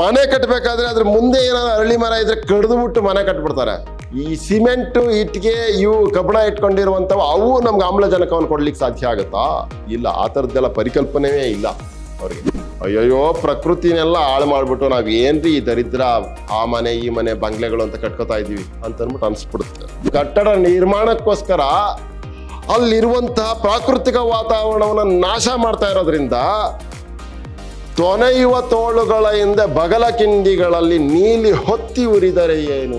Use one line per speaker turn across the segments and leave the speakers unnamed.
ಮನೆ ಕಟ್ಟಬೇಕಾದ್ರೆ ಅದ್ರ ಮುಂದೆ ಏನಾದ್ರು ಅರಳಿ ಮರ ಇದ್ರೆ ಕಡ್ದು ಬಿಟ್ಟು ಮನೆ ಕಟ್ಬಿಡ್ತಾರೆ ಈ ಸಿಮೆಂಟ್ ಇಟ್ಟಿಗೆ ಇವು ಕಬ್ಬಣ ಇಟ್ಕೊಂಡಿರುವಂತವ ಅವು ನಮ್ಗೆ ಆಮ್ಲಜನಕವನ್ನು ಕೊಡ್ಲಿಕ್ಕೆ ಸಾಧ್ಯ ಆಗುತ್ತಾ ಇಲ್ಲ ಆ ಥರದ್ದೆಲ್ಲ ಪರಿಕಲ್ಪನೆಯೇ ಇಲ್ಲ ಅವ್ರಿಗೆ ಅಯ್ಯಯ್ಯೋ ಪ್ರಕೃತಿನೆಲ್ಲ ಹಾಳು ಮಾಡ್ಬಿಟ್ಟು ನಾವು ಏನ್ರಿ ಈ ದರಿದ್ರ ಆ ಮನೆ ಈ ಮನೆ ಬಂಗ್ಲೆಗಳು ಅಂತ ಕಟ್ಕೋತಾ ಇದೀವಿ ಅಂತ ಅಂದ್ಬಿಟ್ಟು ಅನ್ಸ್ಬಿಡುತ್ತೆ ಕಟ್ಟಡ ನಿರ್ಮಾಣಕ್ಕೋಸ್ಕರ ಅಲ್ಲಿರುವಂತಹ ಪ್ರಾಕೃತಿಕ ವಾತಾವರಣವನ್ನು ನಾಶ ಮಾಡ್ತಾ ಇರೋದ್ರಿಂದ ತೊನೆಯುವ ತೋಳುಗಳ ಹಿಂದೆ ಬಗಲ ಕಿಂಡಿಗಳಲ್ಲಿ ನೀಲಿ ಹೊತ್ತಿ ಉರಿದರೆ ಏನು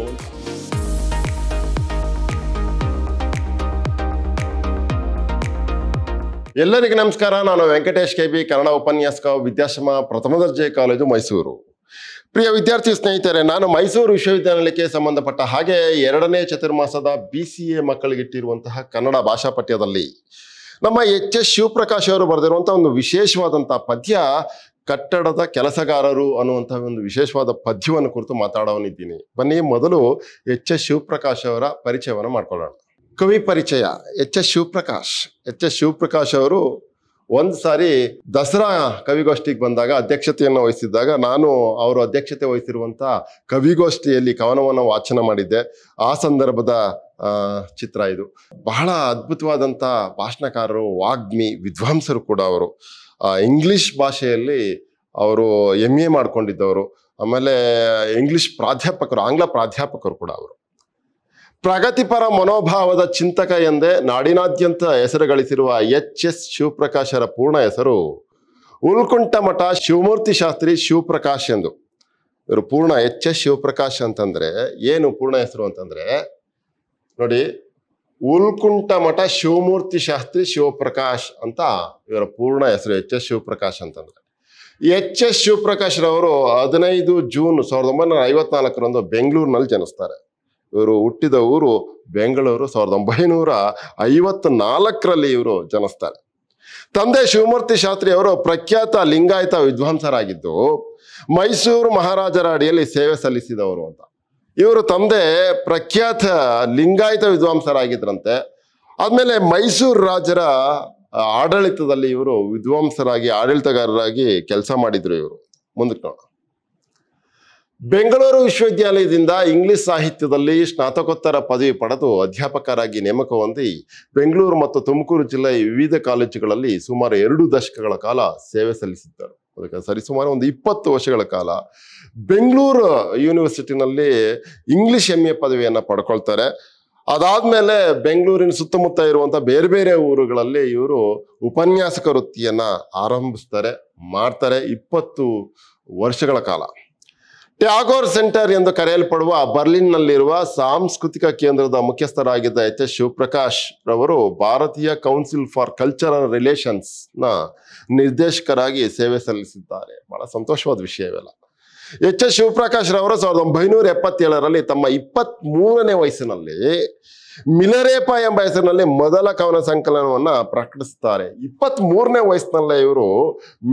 ಎಲ್ಲರಿಗೂ ನಮಸ್ಕಾರ ನಾನು ವೆಂಕಟೇಶ್ ಕೆ ಬಿ ಕನ್ನಡ ಉಪನ್ಯಾಸಕ ವಿದ್ಯಾಶ್ರಮ ಪ್ರಥಮ ದರ್ಜೆ ಕಾಲೇಜು ಮೈಸೂರು ಪ್ರಿಯ ವಿದ್ಯಾರ್ಥಿ ಸ್ನೇಹಿತರೆ ನಾನು ಮೈಸೂರು ವಿಶ್ವವಿದ್ಯಾನಿಲಯಕ್ಕೆ ಸಂಬಂಧಪಟ್ಟ ಹಾಗೆ ಎರಡನೇ ಚತುರ್ಮಾಸದ ಬಿ ಸಿ ಎ ಮಕ್ಕಳಿಗಿಟ್ಟಿರುವಂತಹ ಕನ್ನಡ ಭಾಷಾ ಪಠ್ಯದಲ್ಲಿ ನಮ್ಮ ಎಚ್ ಎಸ್ ಶಿವಪ್ರಕಾಶ್ ಅವರು ಬರೆದಿರುವಂಥ ಒಂದು ವಿಶೇಷವಾದಂಥ ಪದ್ಯ ಕಟ್ಟಡದ ಕೆಲಸಗಾರರು ಅನ್ನುವಂತಹ ಒಂದು ವಿಶೇಷವಾದ ಪದ್ಯವನ್ನು ಕುರಿತು ಮಾತಾಡೋನಿದ್ದೀನಿ ಬನ್ನಿ ಮೊದಲು ಎಚ್ ಎಸ್ ಶಿವಪ್ರಕಾಶ್ ಅವರ ಪರಿಚಯವನ್ನು ಮಾಡ್ಕೊಳ್ಳೋಣ ಕವಿ ಪರಿಚಯ H S Shivaprakash H S Shivaprakash ಅವರು ಒಂದು ಸಾರಿ ದಸರಾ ಕವಿಗೋಷ್ಠಿಗೆ ಬಂದಾಗ ಅಧ್ಯಕ್ಷತೆಯನ್ನು ವಹಿಸಿದ್ದಾಗ ನಾನು ಅವರು ಅಧ್ಯಕ್ಷತೆ ವಹಿಸಿರುವಂಥ ಕವಿಗೋಷ್ಠಿಯಲ್ಲಿ ಕವನವನ್ನು ವಾಚನ ಮಾಡಿದ್ದೆ ಆ ಸಂದರ್ಭದ ಚಿತ್ರ ಇದು ಬಹಳ ಅದ್ಭುತವಾದಂಥ ಭಾಷಣಕಾರರು ವಾಗ್ಮಿ ವಿದ್ವಾಂಸರು ಕೂಡ ಅವರು ಇಂಗ್ಲಿಷ್ ಭಾಷೆಯಲ್ಲಿ ಅವರು ಎಮ್ ಎ ಮಾಡ್ಕೊಂಡಿದ್ದವರು ಆಮೇಲೆ ಇಂಗ್ಲಿಷ್ ಪ್ರಾಧ್ಯಾಪಕರು ಆಂಗ್ಲ ಪ್ರಾಧ್ಯಾಪಕರು ಕೂಡ ಅವರು ಪ್ರಗತಿಪರ ಮನೋಭಾವದ ಚಿಂತಕ ಎಂದೇ ನಾಡಿನಾದ್ಯಂತ ಹೆಸರು ಗಳಿಸಿರುವ ಎಚ್ ಎಸ್ ಶಿವಪ್ರಕಾಶರ ಪೂರ್ಣ ಹೆಸರು ಉಲ್ಕುಂಠ ಮಠ ಶಿವಮೂರ್ತಿ ಶಾಸ್ತ್ರಿ ಶಿವಪ್ರಕಾಶ್ ಎಂದು ಇವರು ಪೂರ್ಣ ಎಚ್ ಎಸ್ ಶಿವಪ್ರಕಾಶ್ ಅಂತಂದ್ರೆ ಏನು ಪೂರ್ಣ ಹೆಸರು ಅಂತಂದ್ರೆ ನೋಡಿ ಉಲ್ಕುಂಟ ಮಠ ಶಿವಮೂರ್ತಿ ಶಾಸ್ತ್ರಿ ಶಿವಪ್ರಕಾಶ್ ಅಂತ ಇವರ ಪೂರ್ಣ ಹೆಸರು ಎಚ್ ಎಸ್ ಶಿವಪ್ರಕಾಶ್ ಅಂತಂದ್ರೆ ಎಚ್ ಎಸ್ ಶಿವಪ್ರಕಾಶ್ ರವರು ಹದಿನೈದು ಜೂನ್ ಸಾವಿರದ ಒಂಬೈನೂರ ಐವತ್ನಾಲ್ಕರಂದು ಬೆಂಗಳೂರಿನಲ್ಲಿ ಜನಿಸ್ತಾರೆ ಇವರು ಹುಟ್ಟಿದ ಊರು ಬೆಂಗಳೂರು ಸಾವಿರದ ಒಂಬೈನೂರ ಐವತ್ನಾಲ್ಕರಲ್ಲಿ ನಾಲ್ಕರಲ್ಲಿ ಇವರು ಜನಿಸ್ತಾರೆ ತಂದೆ ಶಿವಮೂರ್ತಿ ಶಾಸ್ತ್ರಿ ಅವರು ಪ್ರಖ್ಯಾತ ಲಿಂಗಾಯತ ವಿದ್ವಾಂಸರಾಗಿದ್ದು ಮೈಸೂರು ಮಹಾರಾಜರ ಅಡಿಯಲ್ಲಿ ಸೇವೆ ಸಲ್ಲಿಸಿದವರು ಅಂತ ಇವರು ತಂದೆ ಪ್ರಖ್ಯಾತ ಲಿಂಗಾಯತ ವಿದ್ವಾಂಸರಾಗಿದ್ರಂತೆ ಆದ್ಮೇಲೆ ಮೈಸೂರು ರಾಜರ ಆಡಳಿತದಲ್ಲಿ ಇವರು ವಿದ್ವಾಂಸರಾಗಿ ಆಡಳಿತಗಾರರಾಗಿ ಕೆಲಸ ಮಾಡಿದ್ರು ಇವರು ಮುಂದಕ್ಕೆ ಬೆಂಗಳೂರು ವಿಶ್ವವಿದ್ಯಾಲಯದಿಂದ ಇಂಗ್ಲಿಷ್ ಸಾಹಿತ್ಯದಲ್ಲಿ ಸ್ನಾತಕೋತ್ತರ ಪದವಿ ಪಡೆದು ಅಧ್ಯಾಪಕರಾಗಿ ನೇಮಕ ಹೊಂದಿ ಬೆಂಗಳೂರು ಮತ್ತು ತುಮಕೂರು ಜಿಲ್ಲೆಯ ವಿವಿಧ ಕಾಲೇಜುಗಳಲ್ಲಿ ಸುಮಾರು ಎರಡು ದಶಕಗಳ ಕಾಲ ಸೇವೆ ಸಲ್ಲಿಸಿದ್ದರು ಅದಕ್ಕೆ ಸರಿಸುಮಾರು ಒಂದು ಇಪ್ಪತ್ತು ವರ್ಷಗಳ ಕಾಲ ಬೆಂಗಳೂರು ಯೂನಿವರ್ಸಿಟಿನಲ್ಲಿ ಇಂಗ್ಲಿಷ್ ಎಮ್ ಎ ಪದವಿಯನ್ನು ಪಡ್ಕೊಳ್ತಾರೆ ಅದಾದ್ಮೇಲೆ ಬೆಂಗಳೂರಿನ ಸುತ್ತಮುತ್ತ ಇರುವಂಥ ಬೇರೆ ಬೇರೆ ಊರುಗಳಲ್ಲಿ ಇವರು ಉಪನ್ಯಾಸಕ ವೃತ್ತಿಯನ್ನು ಆರಂಭಿಸ್ತಾರೆ ಮಾಡ್ತಾರೆ ಇಪ್ಪತ್ತು ವರ್ಷಗಳ ಕಾಲ ಟ್ಯಾಗೋರ್ ಸೆಂಟರ್ ಎಂದು ಕರೆಯಲ್ಪಡುವ ಬರ್ಲಿನ್ನಲ್ಲಿರುವ ಸಾಂಸ್ಕೃತಿಕ ಕೇಂದ್ರದ ಮುಖ್ಯಸ್ಥರಾಗಿದ್ದ ಎಚ್ ಎಸ್ ಶಿವಪ್ರಕಾಶ್ ರವರು ಭಾರತೀಯ ಕೌನ್ಸಿಲ್ ಫಾರ್ ಕಲ್ಚರಲ್ ರಿಲೇಷನ್ಸ್ನ ನಿರ್ದೇಶಕರಾಗಿ ಸೇವೆ ಸಲ್ಲಿಸಿದ್ದಾರೆ ಬಹಳ ಸಂತೋಷವಾದ ವಿಷಯವೆಲ್ಲ ಎಚ್ ಎಸ್ ಶಿವಪ್ರಕಾಶ್ ರವರು ಸಾವಿರದ ಒಂಬೈನೂರ ಎಪ್ಪತ್ತೇಳರಲ್ಲಿ ತಮ್ಮ ಇಪ್ಪತ್ತ್ ಮೂರನೇ ವಯಸ್ಸಿನಲ್ಲಿ ಮಿಲರೇಪ ಎಂಬ ಹೆಸರಿನಲ್ಲಿ ಮೊದಲ ಕವನ ಸಂಕಲನವನ್ನ ಪ್ರಕಟಿಸ್ತಾರೆ ಇಪ್ಪತ್ತ್ ಮೂರನೇ ವಯಸ್ಸಿನಲ್ಲೇ ಇವರು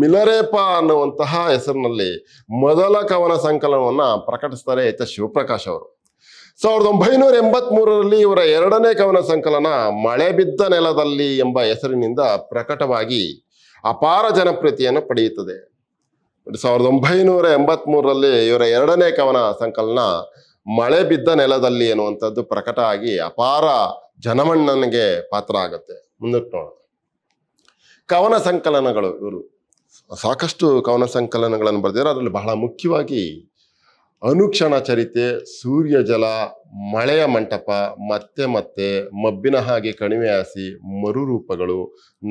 ಮಿಲರೇಪ ಅನ್ನುವಂತಹ ಹೆಸರಿನಲ್ಲಿ ಮೊದಲ ಕವನ ಸಂಕಲನವನ್ನ ಪ್ರಕಟಿಸ್ತಾರೆ ಎಚ್ ಎಸ್ ಶಿವಪ್ರಕಾಶ್ ಅವರು ಸಾವಿರದ ಒಂಬೈನೂರ ಎಂಬತ್ತ್ ಮೂರರಲ್ಲಿ ಇವರ ಎರಡನೇ ಕವನ ಸಂಕಲನ ಮಳೆ ಬಿದ್ದ ನೆಲದಲ್ಲಿ ಎಂಬ ಹೆಸರಿನಿಂದ ಪ್ರಕಟವಾಗಿ ಅಪಾರ ಜನಪ್ರಿಯತೆಯನ್ನು ಪಡೆಯುತ್ತದೆ ಸಾವಿರದ ಒಂಬೈನೂರ ಎಂಬತ್ಮೂರರಲ್ಲಿ ಇವರ ಎರಡನೇ ಕವನ ಸಂಕಲನ ಮಳೆ ಬಿದ್ದ ನೆಲದಲ್ಲಿ ಎನ್ನುವಂಥದ್ದು ಪ್ರಕಟ ಆಗಿ ಅಪಾರ ಜನಮಣ್ಣನಿಗೆ ಪಾತ್ರ ಆಗುತ್ತೆ ಮುಂದಿಟ್ಟು ನೋಡೋಣ ಕವನ ಸಂಕಲನಗಳು ಇವರು ಸಾಕಷ್ಟು ಕವನ ಸಂಕಲನಗಳನ್ನು ಬರೆದಿದ್ದಾರೆ ಅದರಲ್ಲಿ ಬಹಳ ಮುಖ್ಯವಾಗಿ ಅನುಕ್ಷಣ ಚರಿತೆ ಸೂರ್ಯ ಜಲ ಮಳೆಯ ಮಂಟಪ ಮತ್ತೆ ಮತ್ತೆ ಮಬ್ಬಿನ ಹಾಗೆ ಕಣಿವೆ ಆಸಿ ಮರುರೂಪಗಳು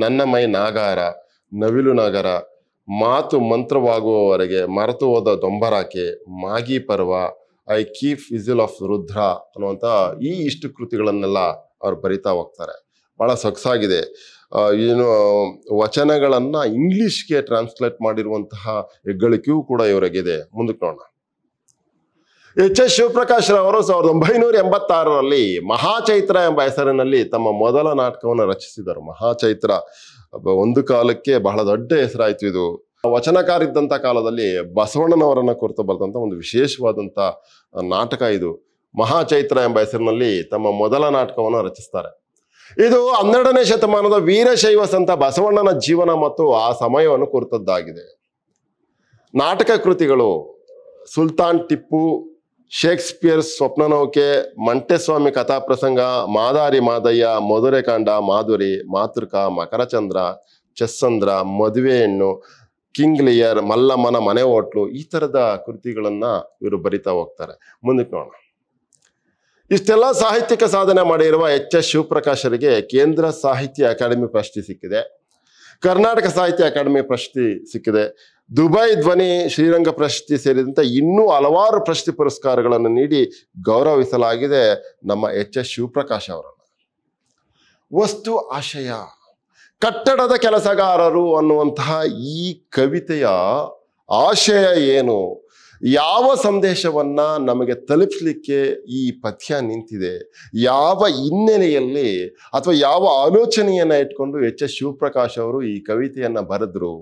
ನನ್ನ ಮೈ ನಾಗಾರ ನವಿಲು ನಗರ ಮಾತು ಮಂತ್ರವಾಗುವವರೆಗೆ ಮರೆತು ಹೋದ ದೊಂಬರಾಕೆ ಮಾಗಿ ಪರ್ವ I keep vigil of Rudra ಅನ್ನುವಂಥ ಈ ಇಷ್ಟು ಕೃತಿಗಳನ್ನೆಲ್ಲ ಅವ್ರು ಬರಿತಾ ಹೋಗ್ತಾರೆ ಭಾಳ ಸೊಗಸಾಗಿದೆ ಏನು ವಚನಗಳನ್ನು ಇಂಗ್ಲೀಷ್ಗೆ ಟ್ರಾನ್ಸ್ಲೇಟ್ ಮಾಡಿರುವಂತಹ ಹೆಗ್ಗಳಿಕೆಯೂ ಕೂಡ ಇವರಿಗಿದೆ ಮುಂದಕ್ಕೆ ನೋಡೋಣ ಎಚ್ ಎಸ್ ಶಿವಪ್ರಕಾಶ್ ರವರು ಸಾವಿರದ ಒಂಬೈನೂರ ಎಂಬತ್ತಾರರಲ್ಲಿ ಮಹಾಚೈತ್ರ ಎಂಬ ಹೆಸರಿನಲ್ಲಿ ತಮ್ಮ ಮೊದಲ ನಾಟಕವನ್ನು ರಚಿಸಿದರು ಮಹಾಚೈತ್ರ ಒಂದು ಕಾಲಕ್ಕೆ ಬಹಳ ದೊಡ್ಡ ಹೆಸರಾಯಿತು ಇದು ವಚನಕಾರಿದ್ದಂಥ ಕಾಲದಲ್ಲಿ ಬಸವಣ್ಣನವರನ್ನ ಕುರಿತು ಬರೆದಂಥ ಒಂದು ವಿಶೇಷವಾದಂಥ ನಾಟಕ ಇದು ಮಹಾಚೈತ್ರ ಎಂಬ ಹೆಸರಿನಲ್ಲಿ ತಮ್ಮ ಮೊದಲ ನಾಟಕವನ್ನು ರಚಿಸ್ತಾರೆ ಇದು ಹನ್ನೆರಡನೇ ಶತಮಾನದ ವೀರಶೈವ ಸಂತ ಬಸವಣ್ಣನ ಜೀವನ ಮತ್ತು ಆ ಸಮಯವನ್ನು ಕುರಿತದ್ದಾಗಿದೆ ನಾಟಕ ಕೃತಿಗಳು ಸುಲ್ತಾನ್ ಟಿಪ್ಪು ಶೇಕ್ಸ್ಪಿಯರ್ ಸ್ವಪ್ನನೌಕೆ ಮಂಟೆಸ್ವಾಮಿ ಕಥಾಪ್ರಸಂಗ ಮಾದಾರಿ ಮಾದಯ್ಯ ಮಧುರೆ ಮಾಧುರಿ ಮಾತೃಕ ಮಕರಚಂದ್ರ ಚಸ್ಸಂದ್ರ ಮದುವೆ ಹೆಣ್ಣು ಕಿಂಗ್ ಲಿಯರ್ ಮಲ್ಲಮ್ಮನ ಮನೆ ಹೋಟ್ಲು ಈ ಥರದ ಕೃತಿಗಳನ್ನ ಇವರು ಬರಿತಾ ಹೋಗ್ತಾರೆ ಮುಂದಕ್ಕೆ ನೋಡೋಣ ಇಷ್ಟೆಲ್ಲ ಸಾಹಿತ್ಯಿಕ ಸಾಧನೆ ಮಾಡಿರುವ ಎಚ್ ಎಸ್ ಶಿವಪ್ರಕಾಶರಿಗೆ ಕೇಂದ್ರ ಸಾಹಿತ್ಯ ಅಕಾಡೆಮಿ ಪ್ರಶಸ್ತಿ ಸಿಕ್ಕಿದೆ ಕರ್ನಾಟಕ ಸಾಹಿತ್ಯ ಅಕಾಡೆಮಿ ಪ್ರಶಸ್ತಿ ಸಿಕ್ಕಿದೆ ದುಬೈ ಧ್ವನಿ ಶ್ರೀರಂಗ ಪ್ರಶಸ್ತಿ ಸೇರಿದಂತೆ ಇನ್ನೂ ಹಲವಾರು ಪ್ರಶಸ್ತಿ ಪುರಸ್ಕಾರಗಳನ್ನು ನೀಡಿ ಗೌರವಿಸಲಾಗಿದೆ ನಮ್ಮ ಎಚ್ ಎಸ್ ಶಿವಪ್ರಕಾಶ್ ಅವರನ್ನು ವಸ್ತು ಆಶಯ ಕಟ್ಟಡದ ಕೆಲಸಗಾರರು ಅನ್ನುವಂತಹ ಈ ಕವಿತೆಯ ಆಶಯ ಏನು ಯಾವ ಸಂದೇಶವನ್ನು ನಮಗೆ ತಲುಪಿಸ್ಲಿಕ್ಕೆ ಈ ಪಥ್ಯ ನಿಂತಿದೆ ಯಾವ ಹಿನ್ನೆಲೆಯಲ್ಲಿ ಅಥವಾ ಯಾವ ಆಲೋಚನೆಯನ್ನು ಇಟ್ಕೊಂಡು ಎಚ್ ಎಸ್ ಶಿವಪ್ರಕಾಶ್ ಅವರು ಈ ಕವಿತೆಯನ್ನು ಬರೆದ್ರು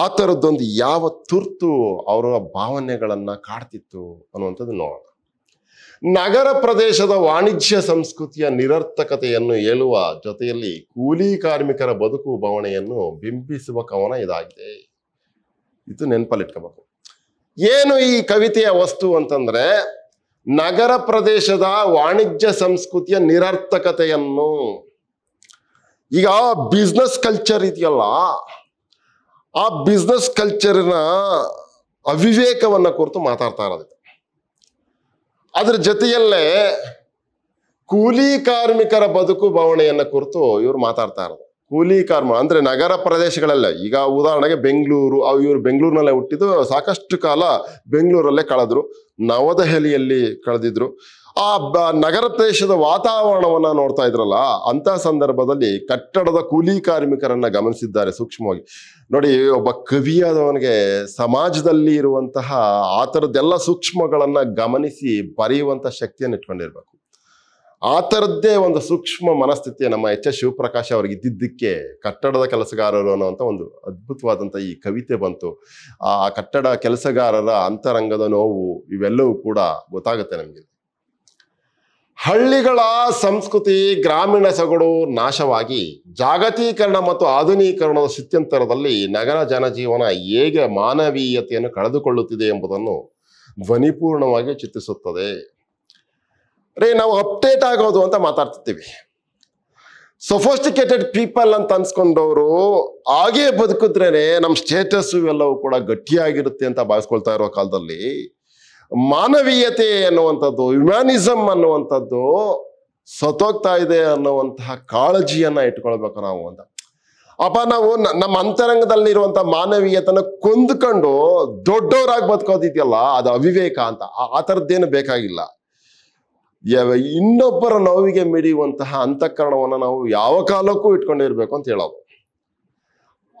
ಆ ಥರದ್ದೊಂದು ಯಾವ ತುರ್ತು ಅವರ ಭಾವನೆಗಳನ್ನು ಕಾಡ್ತಿತ್ತು ಅನ್ನುವಂಥದ್ದು ನೋಡೋಣ ನಗರ ಪ್ರದೇಶದ ವಾಣಿಜ್ಯ ಸಂಸ್ಕೃತಿಯ ನಿರರ್ಥಕತೆಯನ್ನು ಹೇಳುವ ಜೊತೆಯಲ್ಲಿ ಕೂಲಿ ಕಾರ್ಮಿಕರ ಬದುಕು ಭಾವನೆಯನ್ನು ಬಿಂಬಿಸುವ ಕವನ ಇದಾಗಿದೆ ಇದು ನೆನಪಲ್ಲಿಟ್ಕೋಬೇಕು ಏನು ಈ ಕವಿತೆಯ ವಸ್ತು ಅಂತಂದ್ರೆ ನಗರ ಪ್ರದೇಶದ ವಾಣಿಜ್ಯ ಸಂಸ್ಕೃತಿಯ ನಿರರ್ಥಕತೆಯನ್ನು ಈಗ ಬಿಸ್ನೆಸ್ ಕಲ್ಚರ್ ಇದೆಯಲ್ಲ ಆ ಬಿಸ್ನೆಸ್ ಕಲ್ಚರ್ನ ಅವಿವೇಕವನ್ನು ಕುರಿತು ಮಾತಾಡ್ತಾ ಇರೋದು ಅದ್ರ ಜೊತೆಯಲ್ಲೇ ಕೂಲಿ ಕಾರ್ಮಿಕರ ಬದುಕು ಭಾವನೆಯನ್ನು ಕುರಿತು ಇವ್ರು ಮಾತಾಡ್ತಾ ಇರೋದು ಕೂಲಿ ಕಾರ್ಮ ಅಂದ್ರೆ ನಗರ ಪ್ರದೇಶಗಳಲ್ಲೇ ಈಗ ಉದಾಹರಣೆಗೆ ಬೆಂಗಳೂರು ಇವರು ಬೆಂಗಳೂರಿನಲ್ಲೇ ಹುಟ್ಟಿದ್ದು ಸಾಕಷ್ಟು ಕಾಲ ಬೆಂಗಳೂರಲ್ಲೇ ಕಳೆದ್ರು ನವದೆಹಲಿಯಲ್ಲಿ ಕಳೆದಿದ್ರು ಆ ನಗರ ಪ್ರದೇಶದ ವಾತಾವರಣವನ್ನ ನೋಡ್ತಾ ಇದ್ರಲ್ಲ ಅಂತ ಸಂದರ್ಭದಲ್ಲಿ ಕಟ್ಟಡದ ಕೂಲಿ ಕಾರ್ಮಿಕರನ್ನ ಗಮನಿಸಿದ್ದಾರೆ ಸೂಕ್ಷ್ಮವಾಗಿ ನೋಡಿ ಒಬ್ಬ ಕವಿಯಾದವನಿಗೆ ಸಮಾಜದಲ್ಲಿ ಇರುವಂತಹ ಆ ಥರದ್ದೆಲ್ಲ ಸೂಕ್ಷ್ಮಗಳನ್ನ ಗಮನಿಸಿ ಬರೆಯುವಂತ ಶಕ್ತಿಯನ್ನು ಇಟ್ಕೊಂಡಿರ್ಬೇಕು ಆ ಥರದ್ದೇ ಒಂದು ಸೂಕ್ಷ್ಮ ಮನಸ್ಥಿತಿ ನಮ್ಮ ಎಚ್ ಎಸ್ ಶಿವಪ್ರಕಾಶ್ ಅವರಿಗೆ ಇದ್ದಿದ್ದಕ್ಕೆ ಕಟ್ಟಡದ ಕೆಲಸಗಾರರು ಅನ್ನುವಂಥ ಒಂದು ಅದ್ಭುತವಾದಂಥ ಈ ಕವಿತೆ ಬಂತು ಆ ಕಟ್ಟಡ ಕೆಲಸಗಾರರ ಅಂತರಂಗದ ನೋವು ಇವೆಲ್ಲವೂ ಕೂಡ ಗೊತ್ತಾಗುತ್ತೆ ನಮಗೆ ಹಳ್ಳಿಗಳ ಸಂಸ್ಕೃತಿ ಗ್ರಾಮೀಣ ಸೊಗಡು ನಾಶವಾಗಿ ಜಾಗತೀಕರಣ ಮತ್ತು ಆಧುನೀಕರಣದ ಸ್ಥಿತ್ಯಂತರದಲ್ಲಿ ನಗರ ಜನಜೀವನ ಹೇಗೆ ಮಾನವೀಯತೆಯನ್ನು ಕಳೆದುಕೊಳ್ಳುತ್ತಿದೆ ಎಂಬುದನ್ನು ಧ್ವನಿಪೂರ್ಣವಾಗಿ ಚಿತ್ರಿಸುತ್ತದೆ ರೀ ನಾವು ಅಪ್ಡೇಟ್ ಆಗೋದು ಅಂತ ಮಾತಾಡ್ತಿರ್ತೀವಿ ಸೊಫೋಸ್ಟಿಕೇಟೆಡ್ ಪೀಪಲ್ ಅಂತ ಅನ್ಸ್ಕೊಂಡವರು ಹಾಗೆ ಬದುಕಿದ್ರೇನೆ ನಮ್ಮ ಸ್ಟೇಟಸ್ ಇವೆಲ್ಲವೂ ಕೂಡ ಗಟ್ಟಿಯಾಗಿರುತ್ತೆ ಅಂತ ಭಾವಿಸ್ಕೊಳ್ತಾ ಇರೋ ಕಾಲದಲ್ಲಿ ಮಾನವೀಯತೆ ಅನ್ನುವಂಥದ್ದು ಹ್ಯುಮ್ಯಾನಿಸಮ್ ಅನ್ನುವಂಥದ್ದು ಸತೋಗ್ತಾ ಇದೆ ಅನ್ನುವಂತಹ ಕಾಳಜಿಯನ್ನ ಇಟ್ಕೊಳ್ಬೇಕು ನಾವು ಅಂತ ಅಪ್ಪ ನಾವು ನಮ್ಮ ಅಂತರಂಗದಲ್ಲಿರುವಂಥ ಮಾನವೀಯತನ ಕೊಂದ್ಕೊಂಡು ದೊಡ್ಡವರಾಗಿ ಬದುಕೋದಿದೆಯಲ್ಲ ಅದು ಅವಿವೇಕ ಅಂತ ಆ ಥರದ್ದೇನು ಬೇಕಾಗಿಲ್ಲ ಇನ್ನೊಬ್ಬರ ನೋವಿಗೆ ಮಿಡಿಯುವಂತಹ ಅಂತಃಕರಣವನ್ನು ನಾವು ಯಾವ ಕಾಲಕ್ಕೂ ಇಟ್ಕೊಂಡಿರ್ಬೇಕು ಅಂತ ಹೇಳೋದು